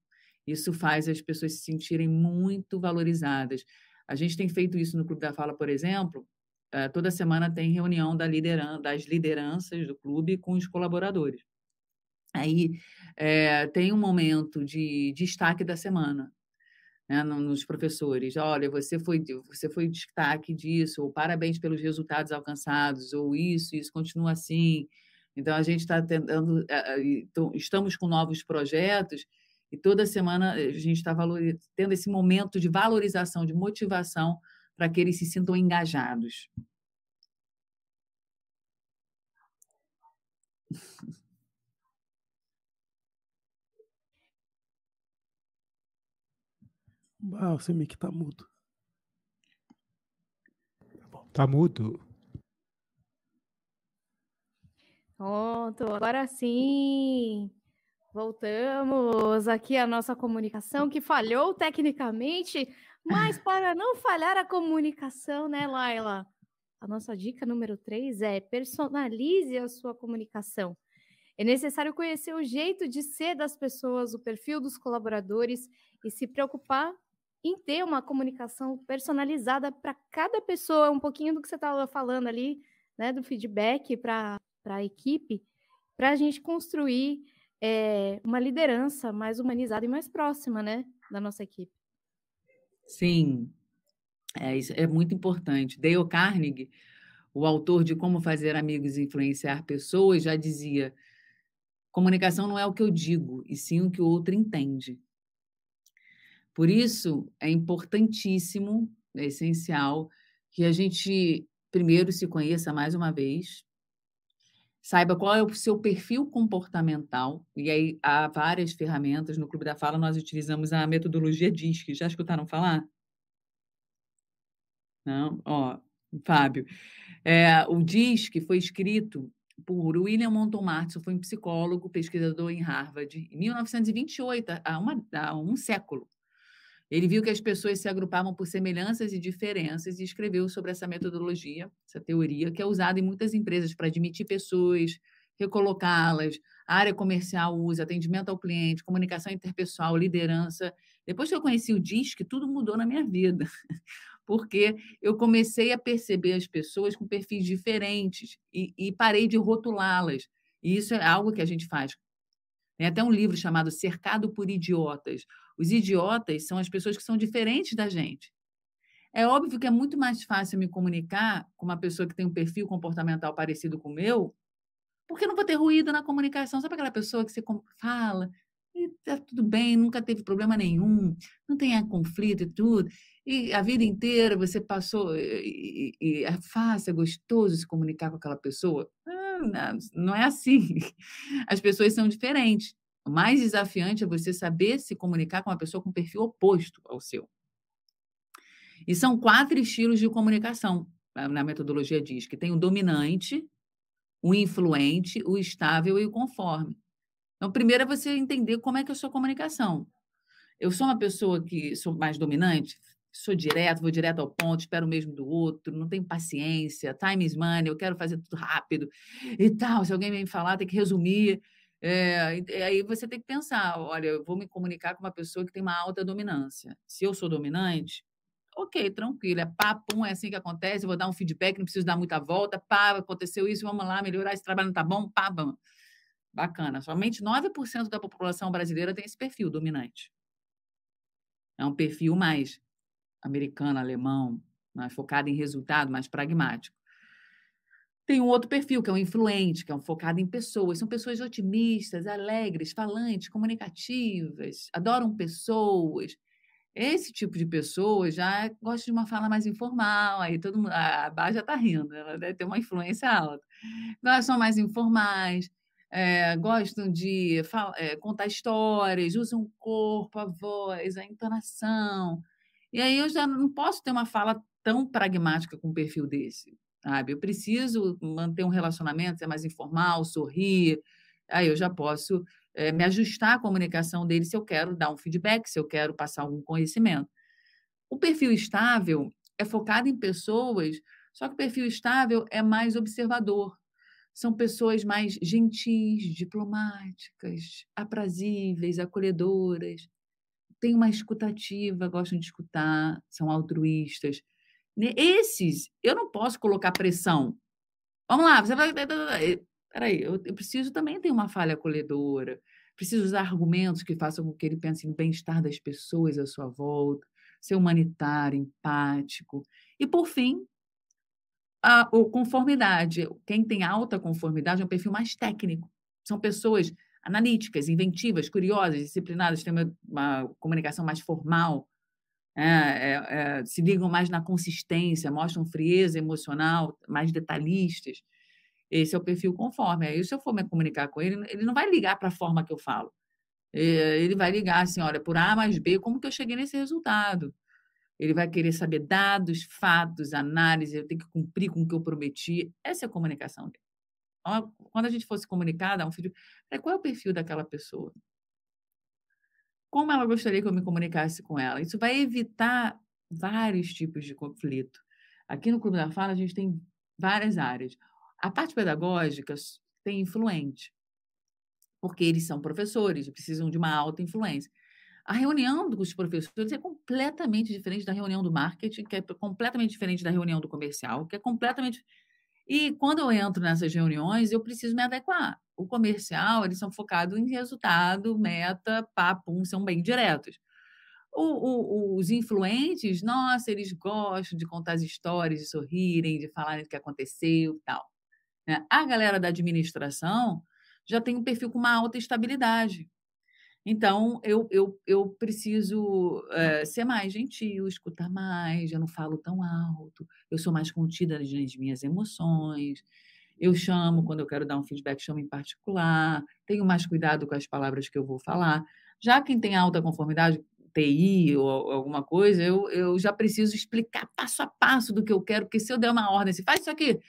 isso faz as pessoas se sentirem muito valorizadas. A gente tem feito isso no Clube da Fala, por exemplo. Uh, toda semana tem reunião da lideran das lideranças do clube com os colaboradores. Aí é, tem um momento de destaque da semana né, nos professores. Olha, você foi, você foi destaque disso, ou parabéns pelos resultados alcançados, ou isso, isso continua assim. Então, a gente está tentando, eh, eh, estamos com novos projetos e toda semana eh, a gente está tendo esse momento de valorização, de motivação para que eles se sintam engajados. Ah, o seu mic tá mudo. Tá, mudo. Pronto, agora sim. Voltamos aqui à nossa comunicação que falhou tecnicamente, mas para não falhar a comunicação, né, Laila? A nossa dica número 3 é personalize a sua comunicação. É necessário conhecer o jeito de ser das pessoas, o perfil dos colaboradores e se preocupar em ter uma comunicação personalizada para cada pessoa, um pouquinho do que você estava falando ali, né, do feedback para a equipe, para a gente construir é, uma liderança mais humanizada e mais próxima, né, da nossa equipe. Sim, é, isso é muito importante. Dale Carnegie, o autor de Como Fazer Amigos e Influenciar Pessoas, já dizia: comunicação não é o que eu digo, e sim o que o outro entende. Por isso, é importantíssimo, é essencial, que a gente primeiro se conheça mais uma vez, saiba qual é o seu perfil comportamental, e aí há várias ferramentas. No Clube da Fala, nós utilizamos a metodologia DISC. Já escutaram falar? Não? Ó, Fábio. É, o DISC foi escrito por William Monton Martin, foi um psicólogo, pesquisador em Harvard, em 1928, há, uma, há um século. Ele viu que as pessoas se agrupavam por semelhanças e diferenças e escreveu sobre essa metodologia, essa teoria, que é usada em muitas empresas para admitir pessoas, recolocá-las, a área comercial usa, atendimento ao cliente, comunicação interpessoal, liderança. Depois que eu conheci o DISC, tudo mudou na minha vida, (laughs) porque eu comecei a perceber as pessoas com perfis diferentes e, e parei de rotulá-las. E isso é algo que a gente faz. Tem até um livro chamado Cercado por Idiotas. Os idiotas são as pessoas que são diferentes da gente. É óbvio que é muito mais fácil me comunicar com uma pessoa que tem um perfil comportamental parecido com o meu, porque eu não vou ter ruído na comunicação. Sabe aquela pessoa que você fala, e tá tudo bem, nunca teve problema nenhum, não tem conflito e tudo. E a vida inteira você passou. Eh, e, e, e é fácil, é gostoso se comunicar com aquela pessoa. Ah, não é assim. (laughs) As pessoas são diferentes. O mais desafiante é você saber se comunicar com uma pessoa com perfil oposto ao seu. E são quatro estilos de comunicação. Na metodologia diz que tem o dominante, o influente, o estável e o conforme. Então, primeiro é você entender como é que é a sua comunicação. Eu sou uma pessoa que sou mais dominante, sou direto, vou direto ao ponto, espero o mesmo do outro, não tenho paciência, time is money, eu quero fazer tudo rápido e tal. Se alguém me falar, tem que resumir. É, aí você tem que pensar, olha, eu vou me comunicar com uma pessoa que tem uma alta dominância. Se eu sou dominante, ok, tranquilo, é papo, é assim que acontece, eu vou dar um feedback, não preciso dar muita volta, pá, aconteceu isso, vamos lá, melhorar esse trabalho, não tá bom, pá, bam. Bacana. Somente 9% da população brasileira tem esse perfil dominante. É um perfil mais americano, alemão, mais focado em resultado, mais pragmático. Tem um outro perfil, que é um influente, que é um focado em pessoas. São pessoas otimistas, alegres, falantes, comunicativas, adoram pessoas. Esse tipo de pessoa já gosta de uma fala mais informal, aí todo mundo, a Bá já está rindo, ela deve ter uma influência alta. Elas são mais informais, é, gostam de falar, é, contar histórias, usam o corpo, a voz, a entonação, e aí eu já não posso ter uma fala tão pragmática com um perfil desse, sabe? Eu preciso manter um relacionamento, ser mais informal, sorrir. Aí eu já posso é, me ajustar à comunicação dele se eu quero dar um feedback, se eu quero passar algum conhecimento. O perfil estável é focado em pessoas, só que o perfil estável é mais observador. São pessoas mais gentis, diplomáticas, aprazíveis, acolhedoras têm uma escutativa, gostam de escutar, são altruístas. Né? Esses, eu não posso colocar pressão. Vamos lá, você vai. Peraí, eu, eu preciso também ter uma falha acolhedora. Preciso usar argumentos que façam com que ele pense no bem-estar das pessoas à sua volta, ser humanitário, empático. E, por fim, a conformidade. Quem tem alta conformidade é um perfil mais técnico. São pessoas analíticas, inventivas, curiosas, disciplinadas, têm uma, uma comunicação mais formal, né, é, é, se ligam mais na consistência, mostram frieza emocional, mais detalhistas. Esse é o perfil conforme. Aí, se eu for me comunicar com ele, ele não vai ligar para a forma que eu falo. É, ele vai ligar assim: olha, por A mais B, como que eu cheguei nesse resultado? Ele vai querer saber dados, fatos, análise, eu tenho que cumprir com o que eu prometi. Essa é a comunicação dele. Quando a gente fosse comunicar, dar um feedback, qual é o perfil daquela pessoa? Como ela gostaria que eu me comunicasse com ela? Isso vai evitar vários tipos de conflito. Aqui no Clube da Fala, a gente tem várias áreas. A parte pedagógica tem influente, porque eles são professores, precisam de uma alta influência. A reunião dos professores é completamente diferente da reunião do marketing, que é completamente diferente da reunião do comercial, que é completamente e quando eu entro nessas reuniões, eu preciso me adequar. O comercial, eles são focados em resultado, meta, papo, são bem diretos. O, o, os influentes, nossa, eles gostam de contar as histórias, de sorrirem, de falarem do que aconteceu e tal. Né? A galera da administração já tem um perfil com uma alta estabilidade. Então, eu, eu, eu preciso é, ser mais gentil, escutar mais, eu não falo tão alto, eu sou mais contida nas minhas emoções, eu chamo uhum. quando eu quero dar um feedback, chamo em particular, tenho mais cuidado com as palavras que eu vou falar. Já quem tem alta conformidade, TI uhum. ou alguma coisa, eu, eu já preciso explicar passo a passo do que eu quero, porque se eu der uma ordem, se assim, faz isso aqui,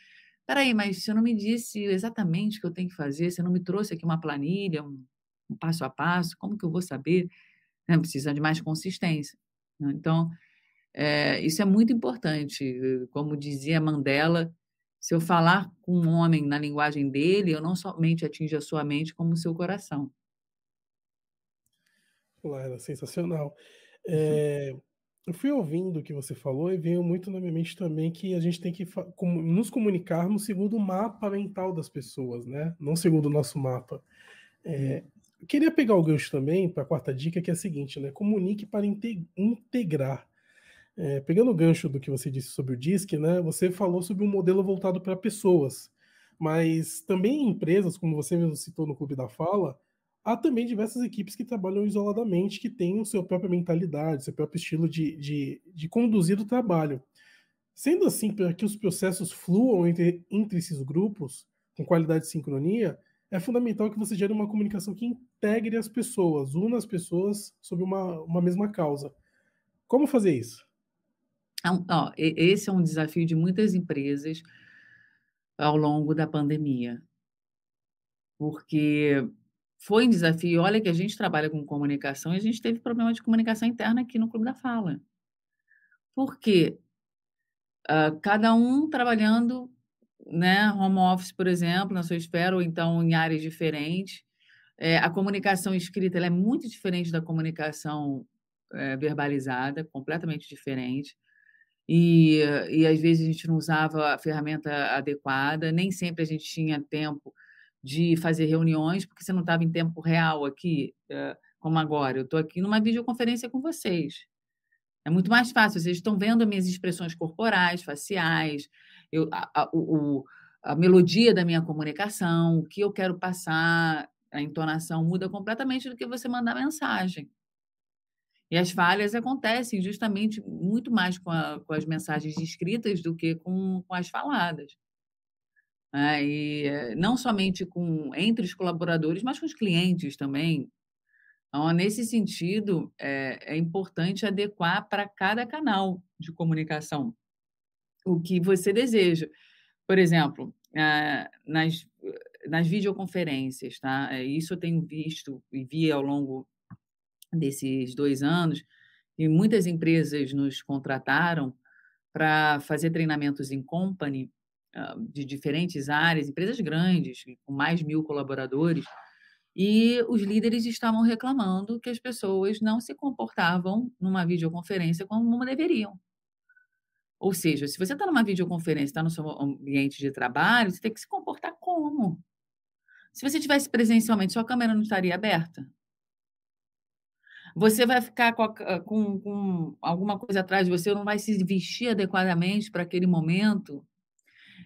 peraí, mas você não me disse exatamente o que eu tenho que fazer, você não me trouxe aqui uma planilha, um um passo a passo, como que eu vou saber? Né? Precisa de mais consistência. Né? Então, é, isso é muito importante. Como dizia Mandela, se eu falar com um homem na linguagem dele, eu não somente atinjo a sua mente, como o seu coração. Laila, sensacional. É, eu fui ouvindo o que você falou e veio muito na minha mente também que a gente tem que nos comunicarmos segundo o mapa mental das pessoas, né? Não segundo o nosso mapa. É, queria pegar o gancho também para a quarta dica, que é a seguinte, né? Comunique para integrar. É, pegando o gancho do que você disse sobre o DISC, né? Você falou sobre um modelo voltado para pessoas, mas também empresas, como você mesmo citou no Clube da Fala, há também diversas equipes que trabalham isoladamente, que têm sua própria mentalidade, seu próprio estilo de, de, de conduzir o trabalho. Sendo assim, para que os processos fluam entre, entre esses grupos, com qualidade de sincronia, é fundamental que você gere uma comunicação que integre as pessoas, una as pessoas sobre uma, uma mesma causa. Como fazer isso? É ó, esse é um desafio de muitas empresas ao longo da pandemia. Porque foi um desafio. Olha que a gente trabalha com comunicação e a gente teve problema de comunicação interna aqui no Clube da Fala. Porque uh, ah, cada um trabalhando né, home office, por exemplo, na sua esfera, ou então em áreas diferentes. É, a comunicação escrita é muito diferente da comunicação é, verbalizada, completamente diferente. E, e às vezes a gente não usava a ferramenta adequada, nem sempre a gente tinha tempo de fazer reuniões, porque você não estava em tempo real aqui, é, como agora. Eu estou aqui numa videoconferência com vocês. É muito mais fácil, vocês estão vendo minhas expressões corporais, faciais, eu, a, a, o, a melodia da minha comunicação, o que eu quero passar, a entonação muda completamente do que você mandar mensagem. E as falhas acontecem justamente muito mais com, a, com as mensagens escritas do que com, com as faladas. É, e eh, não somente com entre os colaboradores, mas com os clientes também. Então, nesse sentido, é, é importante adequar para cada canal de comunicação o que você deseja. Por exemplo, eh, nas, nas videoconferências, tá? Eh, isso eu tenho visto e vi ao longo desses dois anos, e muitas empresas nos contrataram para fazer treinamentos em company ah, de diferentes áreas, empresas grandes, com mais mil colaboradores, e os líderes estavam reclamando que as pessoas não se comportavam numa videoconferência como deveriam. Ou seja, se você está numa videoconferência, está no seu ambiente de trabalho, você tem que se comportar como? Se você tivesse presencialmente, sua câmera não estaria aberta? Você vai ficar com, a, ah, com, com alguma coisa atrás de você, não vai se vestir adequadamente para aquele momento?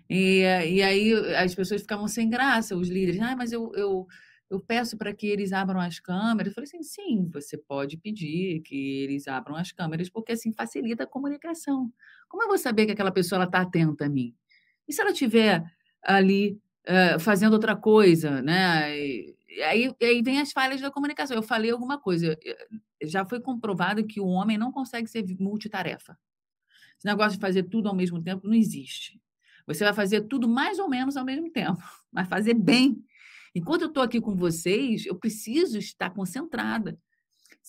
E, e, aí as pessoas ficavam sem graça, os líderes. Ah, mas eu, eu, eu peço para que eles abram as câmeras. Eu falei assim: sim, você pode pedir que eles abram as câmeras, porque assim facilita a comunicação. Como eu vou saber que aquela pessoa está atenta a mim? E se ela estiver ali uh, fazendo outra coisa, né? E, aí, aí vem as falhas da comunicação. Eu falei alguma coisa. Já foi comprovado que o homem não consegue ser multitarefa. Esse negócio de fazer tudo ao mesmo tempo não existe. Você vai fazer tudo mais ou menos ao mesmo tempo, mas (laughs) fazer bem. Enquanto eu estou aqui com vocês, eu preciso estar concentrada.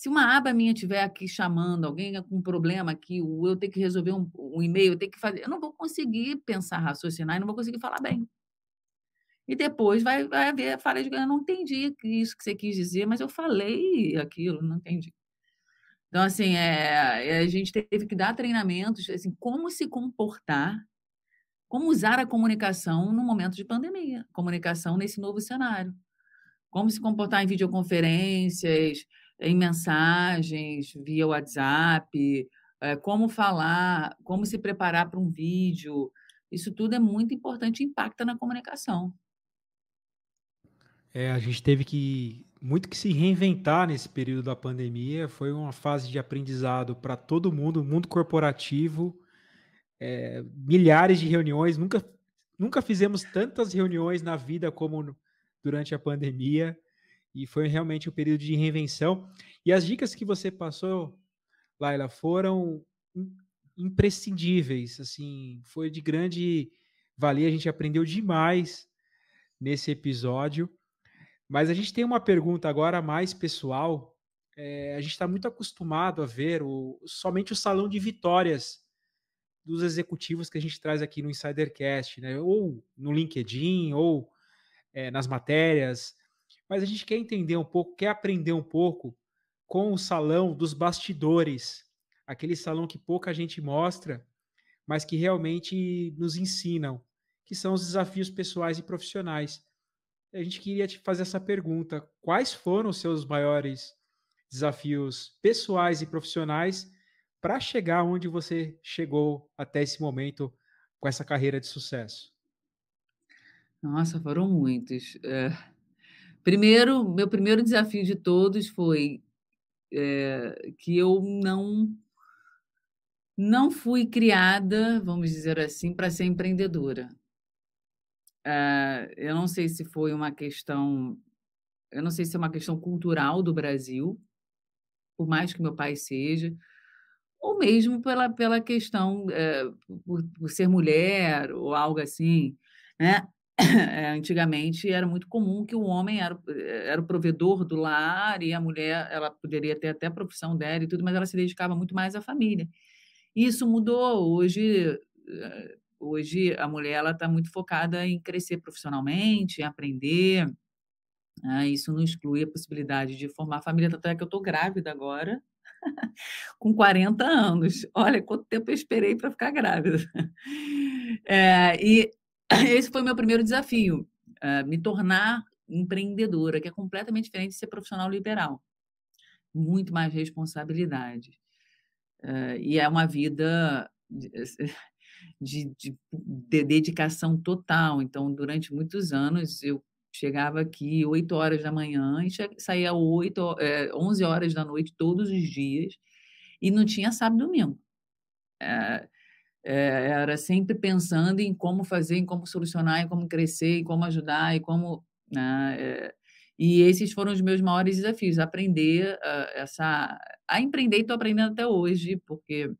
Se uma aba minha tiver aqui chamando, alguém né, com um problema aqui, eu tenho que resolver um, um e-mail, eu tenho que fazer, eu não vou conseguir pensar, raciocinar e não vou conseguir falar bem. E depois vai, vai haver a falha de eu não entendi isso que você quis dizer, mas eu falei aquilo, não entendi. Então, assim, é, é, a gente teve que dar treinamentos, assim, como se comportar, como usar a comunicação no momento de pandemia, comunicação nesse novo cenário. Como se comportar em videoconferências, em mensagens, via WhatsApp, eh, como falar, como se preparar para um vídeo. Isso tudo é muito importante e impacta na comunicação. É, a gente teve que muito que se reinventar nesse período da pandemia. Foi uma fase de aprendizado para todo mundo, mundo corporativo, é, milhares de reuniões. Nunca, nunca fizemos tantas reuniões na vida como durante a pandemia. E foi realmente um período de reinvenção. E as dicas que você passou, Laila, foram imprescindíveis, assim, foi de grande valia, a gente aprendeu demais nesse episódio. Mas a gente tem uma pergunta agora mais pessoal. É, a gente está muito acostumado a ver o, somente o salão de vitórias dos executivos que a gente traz aqui no Insidercast, né? ou no LinkedIn, ou é, nas matérias, mas a gente quer entender um pouco, quer aprender um pouco com o salão dos bastidores, aquele salão que pouca gente mostra, mas que realmente nos ensinam, que são os desafios pessoais e profissionais. A gente queria te fazer essa pergunta: quais foram os seus maiores desafios pessoais e profissionais para chegar onde você chegou até esse momento com essa carreira de sucesso? Nossa, foram muitos. É, Primeiro, meu primeiro desafio de todos foi é, que eu não não fui criada, vamos dizer assim, para ser empreendedora. É, eu não sei se foi uma questão, eu não sei se é uma questão cultural do Brasil, por mais que meu pai seja, ou mesmo pela, pela questão é, por, por, ser mulher ou algo assim, né? É, antigamente era muito comum que o homem era, eh, era o provedor do lar e a mulher ela poderia ter até a profissão dela e tudo, mas ela se dedicava muito mais à família. E isso mudou. Hoje, eh, hoje a mulher ela está muito focada em crescer profissionalmente, em aprender. Né, isso não exclui a possibilidade de formar família. Tanto é que eu estou grávida agora, (laughs) com 40 anos. Olha quanto tempo eu esperei para ficar grávida. (laughs) É, e (laughs) esse foi o meu primeiro desafio, uh, me tornar empreendedora, que é completamente diferente de ser profissional liberal. Muito mais responsabilidade. Uh, e é uma vida (laughs) de, de, de, dedicação total. Então, durante muitos anos, eu chegava aqui 8 horas da manhã e saía 8, é, 11 horas da noite todos os dias e não tinha sábado e domingo. Eh, é, era sempre pensando em como fazer, em como solucionar, em como crescer, em como ajudar, e como. Né, é, e esses foram os meus maiores desafios, aprender ah, essa. A empreender, estou aprendendo até hoje, porque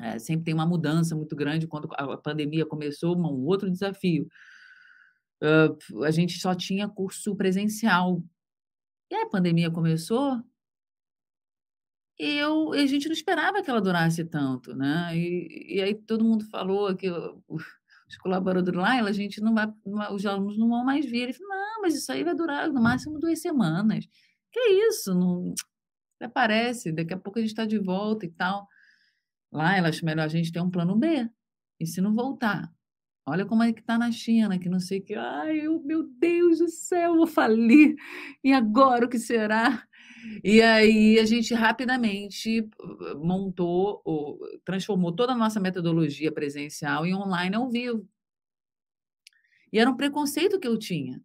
é, sempre tem uma mudança muito grande. Quando a pandemia começou, um outro desafio. Uh, a gente só tinha curso presencial. E a pandemia começou, e eu, a gente não esperava que ela durasse tanto, né? E, e aí todo mundo falou que os colaboradores lá, ela, a gente não vai, os alunos não vão mais vir. Ele falou, não, mas isso aí vai durar no máximo duas semanas. Que isso? Não aparece, daqui a pouco a gente está de volta e tal. Lá, ela acha melhor a gente ter um plano B. E se não voltar? Olha como é que está na China, que não sei o que. Ai, meu Deus do céu, vou falir. E agora o que será? E aí a gente rapidamente uh, montou, transformou toda a nossa metodologia presencial em online ao vivo. E era um preconceito que eu tinha.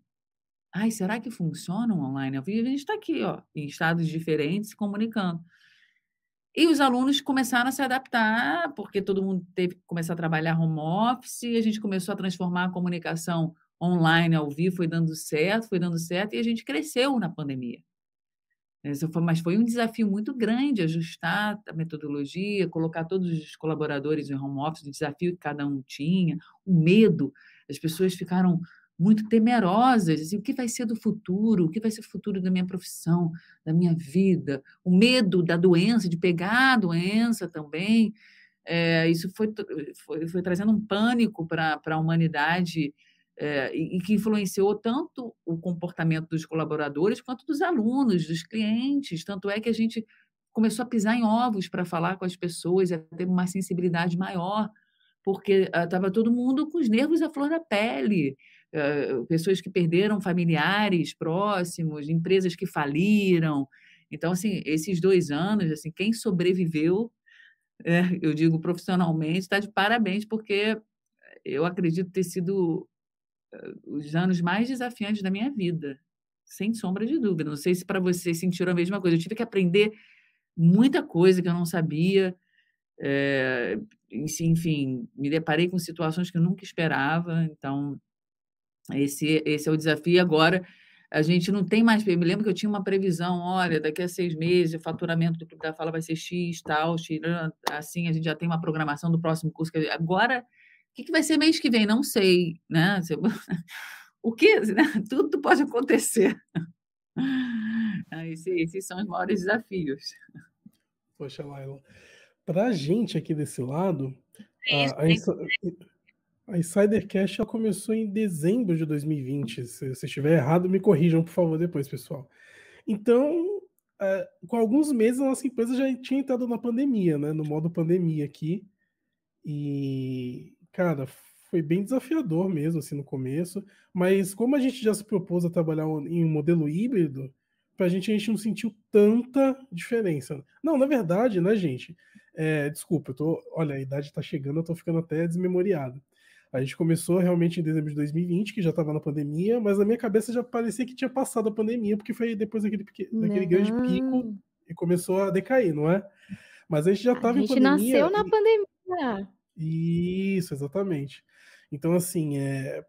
Ai, será que funciona um online ao vivo? A gente está aqui, ó, em estados diferentes, se comunicando. E os alunos começaram a se adaptar, porque todo mundo teve que começar a trabalhar home office, e a gente começou a transformar a comunicação online ao vivo, foi dando certo, foi dando certo, e a gente cresceu na pandemia. Né, mas foi um desafio muito grande ajustar a metodologia, colocar todos os colaboradores em home office, o desafio que cada um tinha, o medo. As pessoas ficaram muito temerosas, assim, o que vai ser do futuro, o que vai ser o futuro da minha profissão, da minha vida, o medo da doença, de pegar a doença também. É, isso foi, eh, foi, foi, trazendo um pânico para a humanidade é, e que influenciou tanto o comportamento dos colaboradores quanto dos alunos, dos clientes. Tanto é que a gente começou a pisar em ovos para falar com as pessoas, a ter uma sensibilidade maior, porque estava ah, todo mundo com os nervos à flor da pele. Uh, pessoas que perderam familiares próximos, empresas que faliram. Então, assim, esses dois anos, assim, quem sobreviveu, é, eu digo profissionalmente, está de parabéns, porque eu acredito ter sido os anos mais desafiantes da minha vida, sem sombra de dúvida. Não sei se para vocês sentiram a mesma coisa. Eu tive que aprender muita coisa que eu não sabia. É, enfim, me deparei com situações que eu nunca esperava. Então, esse, esse é o desafio. Agora, a gente não tem mais. Eu me lembro que eu tinha uma previsão: olha, daqui a seis meses o faturamento do da fala vai ser X, tal, X, assim, a gente já tem uma programação do próximo curso. Agora o que, vai ser mês que vem? Não sei, né? (laughs) O que? Né? Tudo pode acontecer. (laughs) Ah, esse, esses são os maiores desafios. Poxa, Laila. Para a gente aqui desse lado, é isso, a, a, é a Insidercast já começou em dezembro de 2020. Se, se estiver errado, me corrijam, por favor, depois, pessoal. Então, uh, com alguns meses, a nossa empresa já tinha entrado na pandemia, né? No modo pandemia aqui. E, Cara, foi bem desafiador mesmo, assim, no começo. Mas como a gente já se propôs a trabalhar em um modelo híbrido, pra gente a gente não sentiu tanta diferença. Não, na verdade, né, gente? É, desculpa, eu tô. Olha, a idade tá chegando, eu tô ficando até desmemoriado. A gente começou realmente em dezembro de 2020, que já estava na pandemia, mas na minha cabeça já parecia que tinha passado a pandemia, porque foi depois daquele, daquele grande pico e começou a decair, não é? Mas a gente já estava em pandemia. A gente nasceu e... na pandemia. Isso, exatamente. Então, assim, é,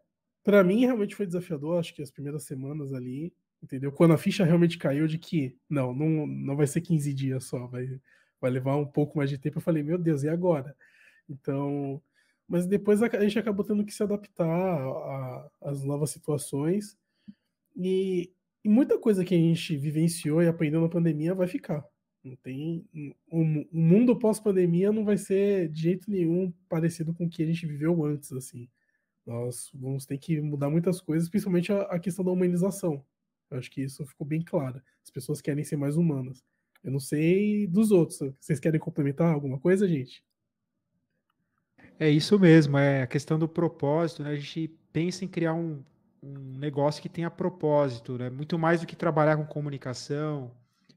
para mim realmente foi desafiador, acho que as primeiras semanas ali, entendeu? Quando a ficha realmente caiu de que, não, não, não vai ser 15 dias só, vai, vai levar um pouco mais de tempo, eu falei, meu Deus, e agora? Então, mas depois a, gente acabou tendo que se adaptar às novas situações e, e muita coisa que a gente vivenciou e aprendeu na pandemia vai ficar, não tem o mundo pós-pandemia não vai ser de jeito nenhum parecido com o que a gente viveu antes assim. Nós vamos ter que mudar muitas coisas, principalmente a, a questão da humanização. Eu acho que isso ficou bem claro. As pessoas querem ser mais humanas. Eu não sei dos outros. Vocês querem complementar alguma coisa, gente? É isso mesmo, é a questão do propósito, né? A gente pensa em criar um, um negócio que tenha propósito, né? Muito mais do que trabalhar com comunicação,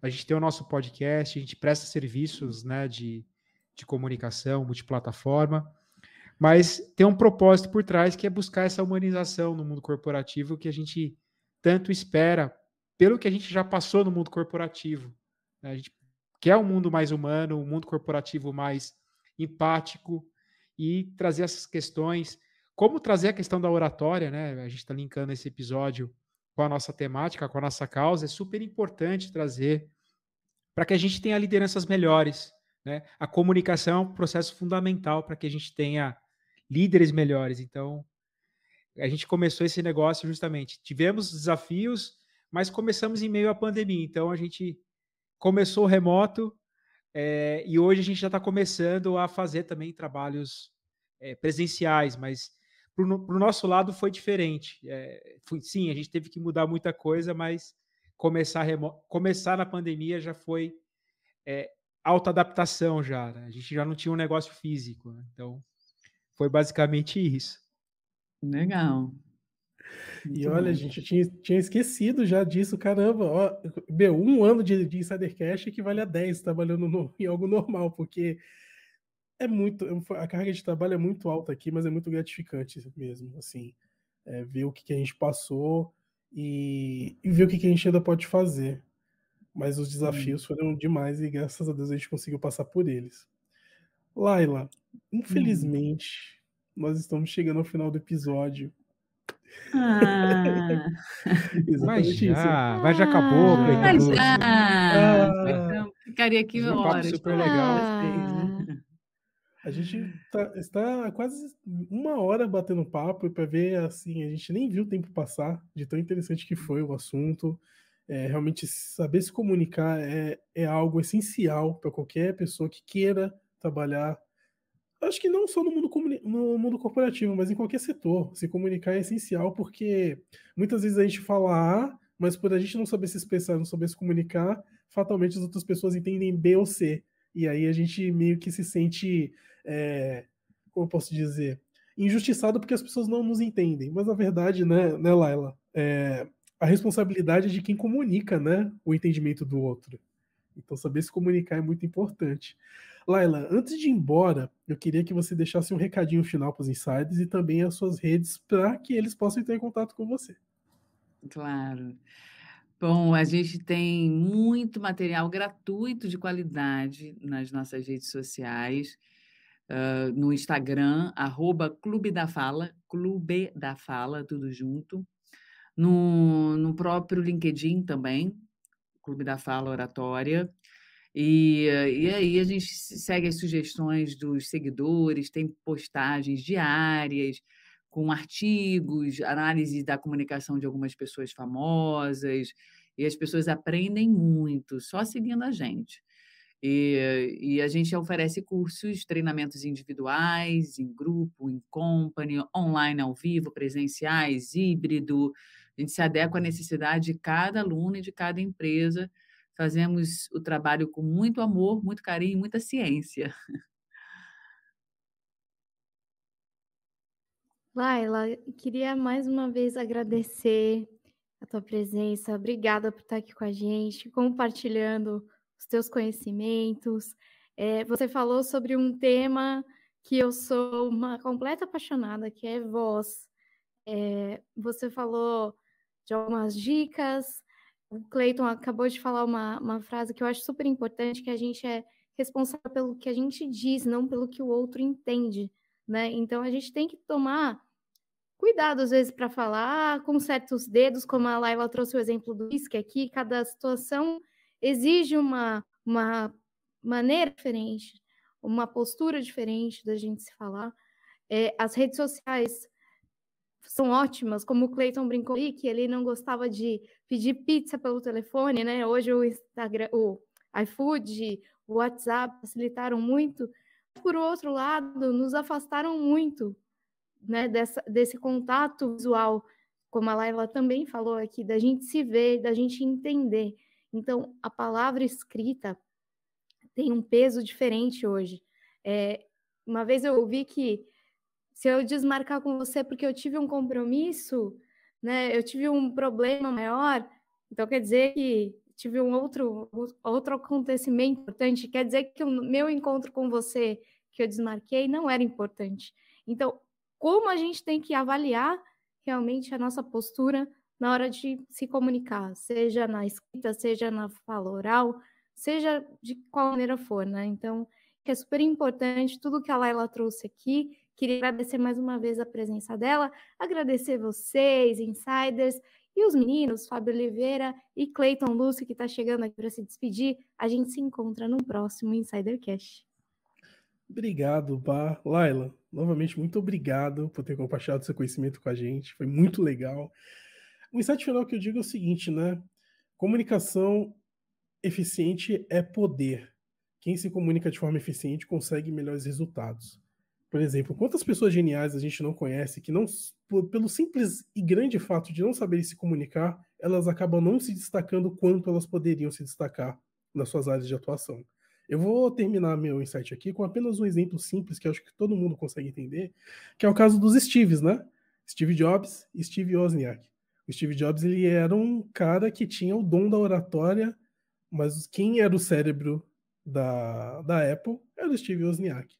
a gente tem o nosso podcast, a gente presta serviços né, de, de comunicação multiplataforma, mas tem um propósito por trás que é buscar essa humanização no mundo corporativo que a gente tanto espera, pelo que a gente já passou no mundo corporativo. Né? A gente quer um mundo mais humano, um mundo corporativo mais empático e trazer essas questões. Como trazer a questão da oratória, né? A gente está linkando esse episódio com a nossa temática, com a nossa causa, é super importante trazer para que a gente tenha lideranças melhores. Né? A comunicação é um processo fundamental para que a gente tenha líderes melhores. Então, a gente começou esse negócio justamente. Tivemos desafios, mas começamos em meio à pandemia. Então, a gente começou remoto é, e hoje a gente já está começando a fazer também trabalhos é, presenciais, mas para o nosso lado foi diferente. É, foi, sim, a gente teve que mudar muita coisa, mas começar, começar na pandemia já foi é, alta adaptação já. Né? A gente já não tinha um negócio físico. Né? Então, foi basicamente isso. Legal. Muito e olha, bom. gente, tinha, tinha esquecido já disso, caramba. Ó, meu, um ano de, de Insidercast equivale a 10 trabalhando no, (laughs) em algo normal, porque é muito. A carga de trabalho é muito alta aqui, mas é muito gratificante mesmo, assim. É, ver o que, que, a gente passou e, e ver o que, que, a gente ainda pode fazer. Mas os desafios hum. foram demais e graças a Deus a gente conseguiu passar por eles. Laila, uhum. infelizmente, hum. nós estamos chegando ao final do episódio. Ah. mas (laughs) já, mas já acabou. Ah, mas já. Ah. Então, ficaria aqui uma hora. super legal. Ah. A gente hum. tá, está quase uma hora batendo papo para ver assim, a gente nem viu o tempo passar, de tão interessante que foi o assunto. É, realmente saber se comunicar é, é algo essencial para qualquer pessoa que queira trabalhar. Acho que não só no mundo, no mundo corporativo, mas em qualquer setor. Se comunicar é essencial porque muitas vezes a gente fala A, mas por a gente não saber se expressar, não saber se comunicar, fatalmente as outras pessoas entendem B ou C. E aí a gente meio que se sente é, como eu posso dizer, injustiçado porque as pessoas não nos entendem. Mas na verdade, né, né Laila, é, a responsabilidade é de quem comunica, né, o entendimento do outro. Então saber se comunicar é muito importante. Laila, antes de ir embora, eu queria que você deixasse um recadinho final para os insiders e também as suas redes para que eles possam ter contato com você. Claro. Bom, a gente tem muito material gratuito de qualidade nas nossas redes sociais uh, no Instagram, arroba Clube da Fala, Clube da Fala, tudo junto. No, no próprio LinkedIn também, Clube da Fala Oratória. E, ah, e aí a gente segue as sugestões dos seguidores, tem postagens diárias com artigos, análise da comunicação de algumas pessoas famosas, e as pessoas aprendem muito só seguindo a gente. E, e, a gente oferece cursos, treinamentos individuais, em grupo, em company, online ao vivo, presenciais, híbrido. A gente se adequa à necessidade de cada aluno e de cada empresa. Fazemos o trabalho com muito amor, muito carinho, muita ciência. Laila, queria mais uma vez agradecer a tua presença. Obrigada por estar aqui com a gente, compartilhando os teus conhecimentos. É, você falou sobre um tema que eu sou uma completa apaixonada, que é voz. É, você falou de algumas dicas. O Cleiton acabou de falar uma, uma frase que eu acho super importante, que a gente é responsável pelo que a gente diz, não pelo que o outro entende, né? Então a gente tem que tomar cuidado às vezes para falar com certos dedos, como a Laila trouxe o exemplo do uísque aqui, cada situação exige uma, uma maneira diferente, uma postura diferente da gente se falar. É, as redes sociais são ótimas, como o Clayton brincou aí, que ele não gostava de pedir pizza pelo telefone, né? Hoje o Instagram, o iFood, o WhatsApp facilitaram muito. Por outro lado, nos afastaram muito né, dessa, desse contato visual, como a Laila também falou aqui, da gente se ver, da gente entender. Então, a palavra escrita tem um peso diferente hoje. É, uma vez eu ouvi que se eu desmarcar com você é porque eu tive um compromisso, né, eu tive um problema maior, então quer dizer que tive um outro, outro acontecimento importante, quer dizer que o meu encontro com você que eu desmarquei não era importante. Então, como a gente tem que avaliar realmente a nossa postura na hora de se comunicar, seja na escrita, seja na fala oral, seja de qual maneira for, né? Então, é super importante tudo que a Laila trouxe aqui. Queria agradecer mais uma vez a presença dela, agradecer vocês, insiders, e os meninos, Fábio Oliveira e Cleiton Lúcio, que está chegando aqui para se despedir. A gente se encontra no próximo Insidercast. Obrigado, Pá. Laila, novamente, muito obrigado por ter compartilhado seu conhecimento com a gente. Foi muito legal. O insight final que eu digo é o seguinte, né? Comunicação eficiente é poder. Quem se comunica de forma eficiente consegue melhores resultados. Por exemplo, quantas pessoas geniais a gente não conhece que não, pelo simples e grande fato de não saberem se comunicar, elas acabam não se destacando quanto elas poderiam se destacar nas suas áreas de atuação. Eu vou terminar meu insight aqui com apenas um exemplo simples que acho que todo mundo consegue entender, que é o caso dos Steves, né? Steve Jobs e Steve Wozniak. O Steve Jobs ele era um cara que tinha o dom da oratória, mas quem era o cérebro da, da Apple era o Steve Wozniak.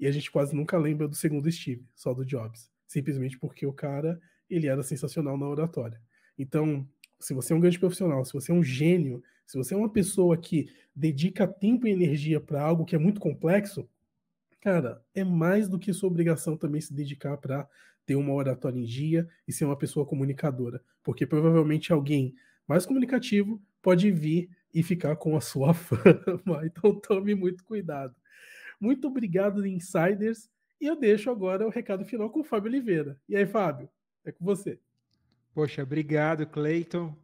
E a gente quase nunca lembra do segundo Steve, só do Jobs, simplesmente porque o cara ele era sensacional na oratória. Então, se você é um grande profissional, se você é um gênio, se você é uma pessoa que dedica tempo e energia para algo que é muito complexo, cara, é mais do que sua obrigação também se dedicar para ter uma oratória em dia e ser uma pessoa comunicadora, porque provavelmente alguém mais comunicativo pode vir e ficar com a sua (laughs) fama. Então tome muito cuidado. Muito obrigado, insiders. E eu deixo agora o recado final com o Fábio Oliveira. E aí, Fábio, é com você. Poxa, obrigado, Cleiton.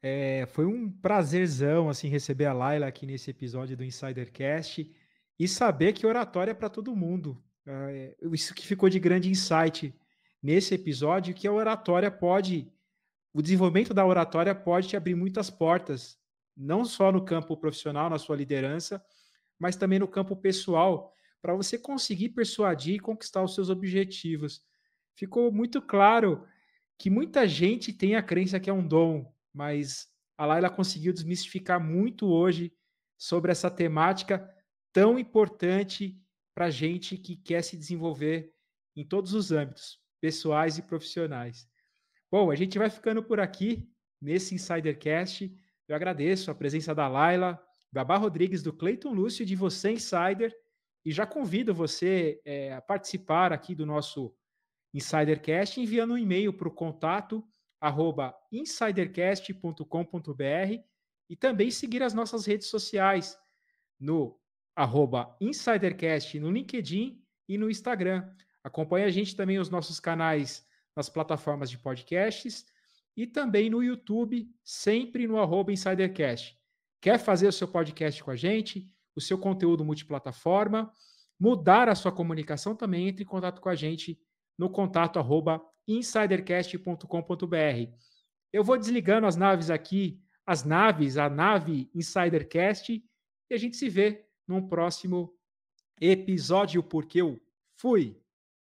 É, foi um prazerzão assim receber a Laila aqui nesse episódio do Insidercast e saber que oratória é para todo mundo. Uh, isso que ficou de grande insight nesse episódio, que a oratória pode, o desenvolvimento da oratória pode te abrir muitas portas, não só no campo profissional, na sua liderança, mas também no campo pessoal, para você conseguir persuadir e conquistar os seus objetivos. Ficou muito claro que muita gente tem a crença que é um dom, mas a Laila conseguiu desmistificar muito hoje sobre essa temática tão importante para gente que quer se desenvolver em todos os âmbitos, pessoais e profissionais. Bom, a gente vai ficando por aqui nesse Insidercast. Eu agradeço a presença da Laila, Babá Rodrigues, do Cleiton Lúcio e de você, Insider. E já convido você é, a participar aqui do nosso Insidercast enviando um e-mail para o contato arroba insidercast.com.br e também seguir as nossas redes sociais no arroba InsiderCast no LinkedIn e no Instagram. Acompanhe a gente também os nossos canais nas plataformas de podcasts e também no YouTube, sempre no arroba InsiderCast. Quer fazer o seu podcast com a gente, o seu conteúdo multiplataforma, mudar a sua comunicação, também entre em contato com a gente no contato arroba insidercast.com.br. Eu vou desligando as naves aqui, as naves, a nave InsiderCast, e a gente se vê num próximo episódio, porque eu fui.